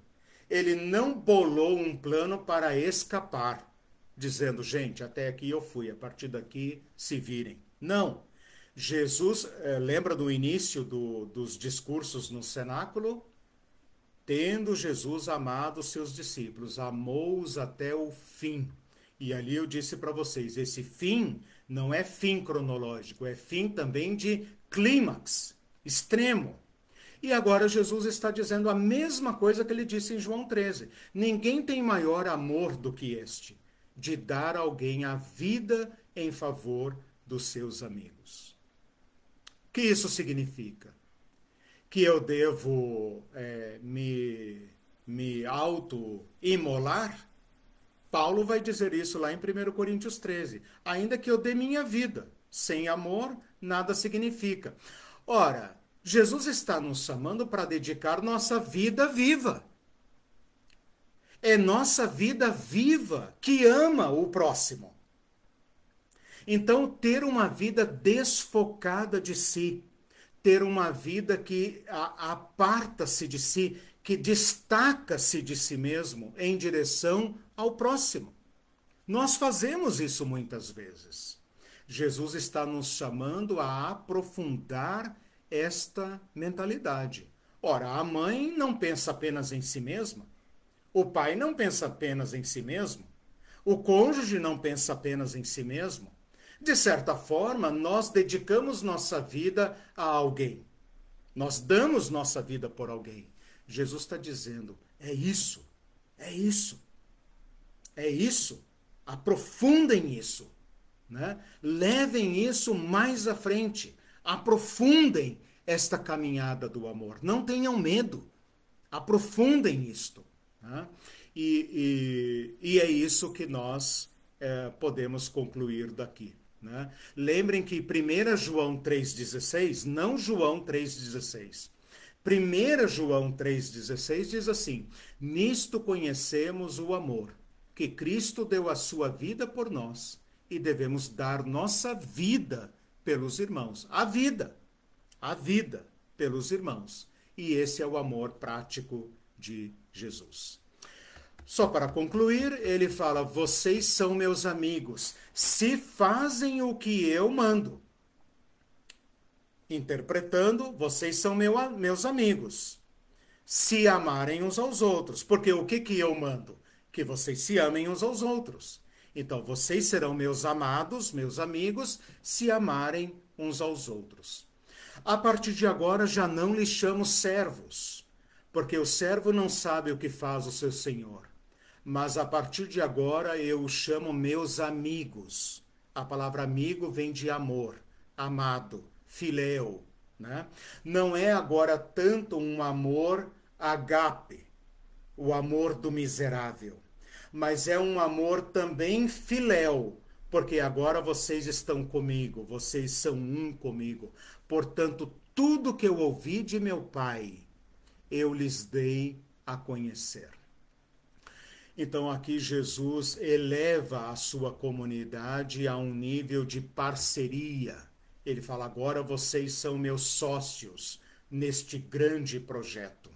Ele não bolou um plano para escapar, dizendo, gente, até aqui eu fui, a partir daqui se virem. Não. Jesus, eh, lembra do início do, dos discursos no cenáculo? Tendo Jesus amado seus discípulos, amou-os até o fim. E ali eu disse para vocês: esse fim não é fim cronológico, é fim também de clímax, extremo. E agora Jesus está dizendo a mesma coisa que ele disse em João 13: Ninguém tem maior amor do que este, de dar alguém a vida em favor dos seus amigos. O que isso significa? Que eu devo é, me, me auto-imolar? Paulo vai dizer isso lá em 1 Coríntios 13. Ainda que eu dê minha vida, sem amor, nada significa. Ora, Jesus está nos chamando para dedicar nossa vida viva. É nossa vida viva que ama o próximo. Então, ter uma vida desfocada de si, ter uma vida que aparta-se de si, que destaca-se de si mesmo em direção ao próximo. Nós fazemos isso muitas vezes. Jesus está nos chamando a aprofundar esta mentalidade. Ora, a mãe não pensa apenas em si mesma, o pai não pensa apenas em si mesmo, o cônjuge não pensa apenas em si mesmo. De certa forma, nós dedicamos nossa vida a alguém. Nós damos nossa vida por alguém. Jesus está dizendo: é isso, é isso, é isso. Aprofundem isso, né? levem isso mais à frente, aprofundem esta caminhada do amor. Não tenham medo, aprofundem isto. Né? E, e, e, é isso que nós é, podemos concluir daqui. Né? Lembrem que 1 João 3,16, não João 3,16, 1 João 3,16 diz assim: Nisto conhecemos o amor, que Cristo deu a sua vida por nós, e devemos dar nossa vida pelos irmãos. A vida, a vida pelos irmãos. E esse é o amor prático de Jesus. Só para concluir, ele fala: Vocês são meus amigos, se fazem o que eu mando interpretando, vocês são meu, meus amigos. Se amarem uns aos outros. Porque o que, que eu mando? Que vocês se amem uns aos outros. Então, vocês serão meus amados, meus amigos, se amarem uns aos outros. A partir de agora, já não lhes chamo servos, porque o servo não sabe o que faz o seu senhor. Mas a partir de agora, eu os chamo meus amigos. A palavra amigo vem de amor, amado filéu. Né? Não é agora tanto um amor agape, o amor do miserável, mas é um amor também filéu, porque agora vocês estão comigo, vocês são um comigo. Portanto, tudo que eu ouvi de meu Pai, eu lhes dei a conhecer. Então aqui Jesus eleva a sua comunidade a um nível de parceria ele fala: agora vocês são meus sócios neste grande projeto,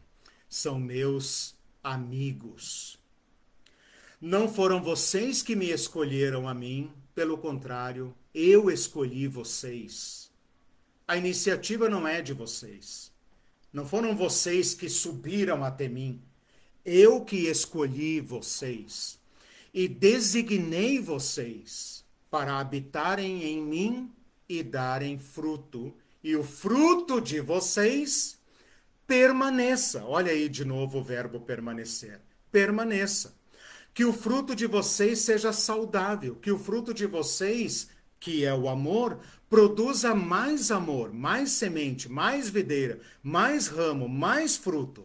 são meus amigos. Não foram vocês que me escolheram a mim, pelo contrário, eu escolhi vocês. A iniciativa não é de vocês. Não foram vocês que subiram até mim. Eu que escolhi vocês e designei vocês para habitarem em mim e darem fruto, e o fruto de vocês permaneça. Olha aí de novo o verbo permanecer. Permaneça. Que o fruto de vocês seja saudável, que o fruto de vocês, que é o amor, produza mais amor, mais semente, mais videira, mais ramo, mais fruto,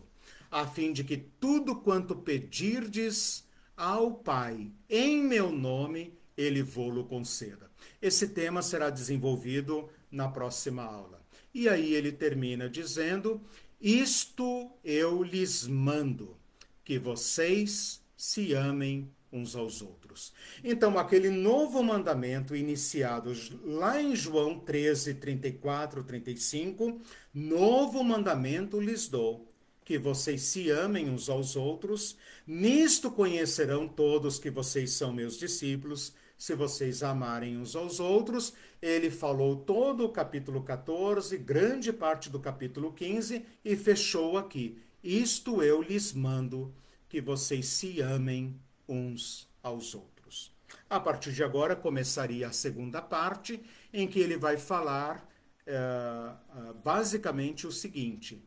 a fim de que tudo quanto pedirdes ao Pai em meu nome, ele vô-lo conceda. Esse tema será desenvolvido na próxima aula. E aí ele termina dizendo: Isto eu lhes mando, que vocês se amem uns aos outros. Então, aquele novo mandamento iniciado lá em João 13, 34, 35, novo mandamento lhes dou, que vocês se amem uns aos outros, nisto conhecerão todos que vocês são meus discípulos, se vocês amarem uns aos outros. Ele falou todo o capítulo 14, grande parte do capítulo 15 e fechou aqui. Isto eu lhes mando, que vocês se amem uns aos outros. A partir de agora começaria a segunda parte, em que ele vai falar eh, eh, basicamente o seguinte: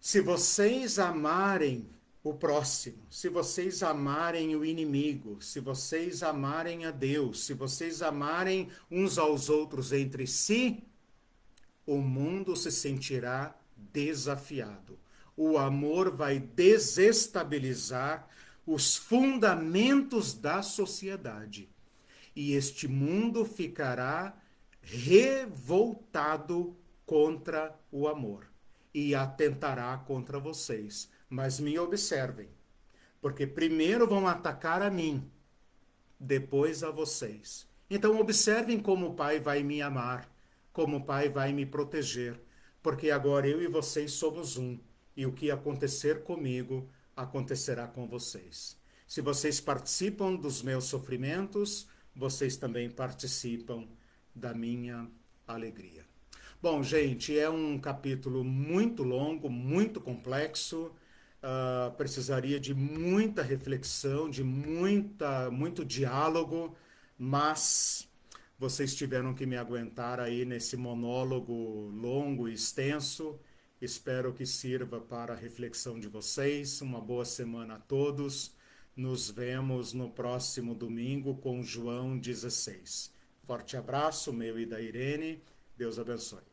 se vocês amarem o próximo, se vocês amarem o inimigo, se vocês amarem a Deus, se vocês amarem uns aos outros entre si, o mundo se sentirá desafiado. O amor vai desestabilizar os fundamentos da sociedade. E este mundo ficará revoltado contra o amor e atentará contra vocês mas me observem, porque primeiro vão atacar a mim, depois a vocês. Então observem como o Pai vai me amar, como o Pai vai me proteger, porque agora eu e vocês somos um, e o que acontecer comigo acontecerá com vocês. Se vocês participam dos meus sofrimentos, vocês também participam da minha alegria. Bom, gente, é um capítulo muito longo, muito complexo, uh, precisaria de muita reflexão, de muita, muito diálogo, mas vocês tiveram que me aguentar aí nesse monólogo longo e extenso. Espero que sirva para a reflexão de vocês. Uma boa semana a todos. Nos vemos no próximo domingo com João 16. Forte abraço, meu e da Irene. Deus abençoe.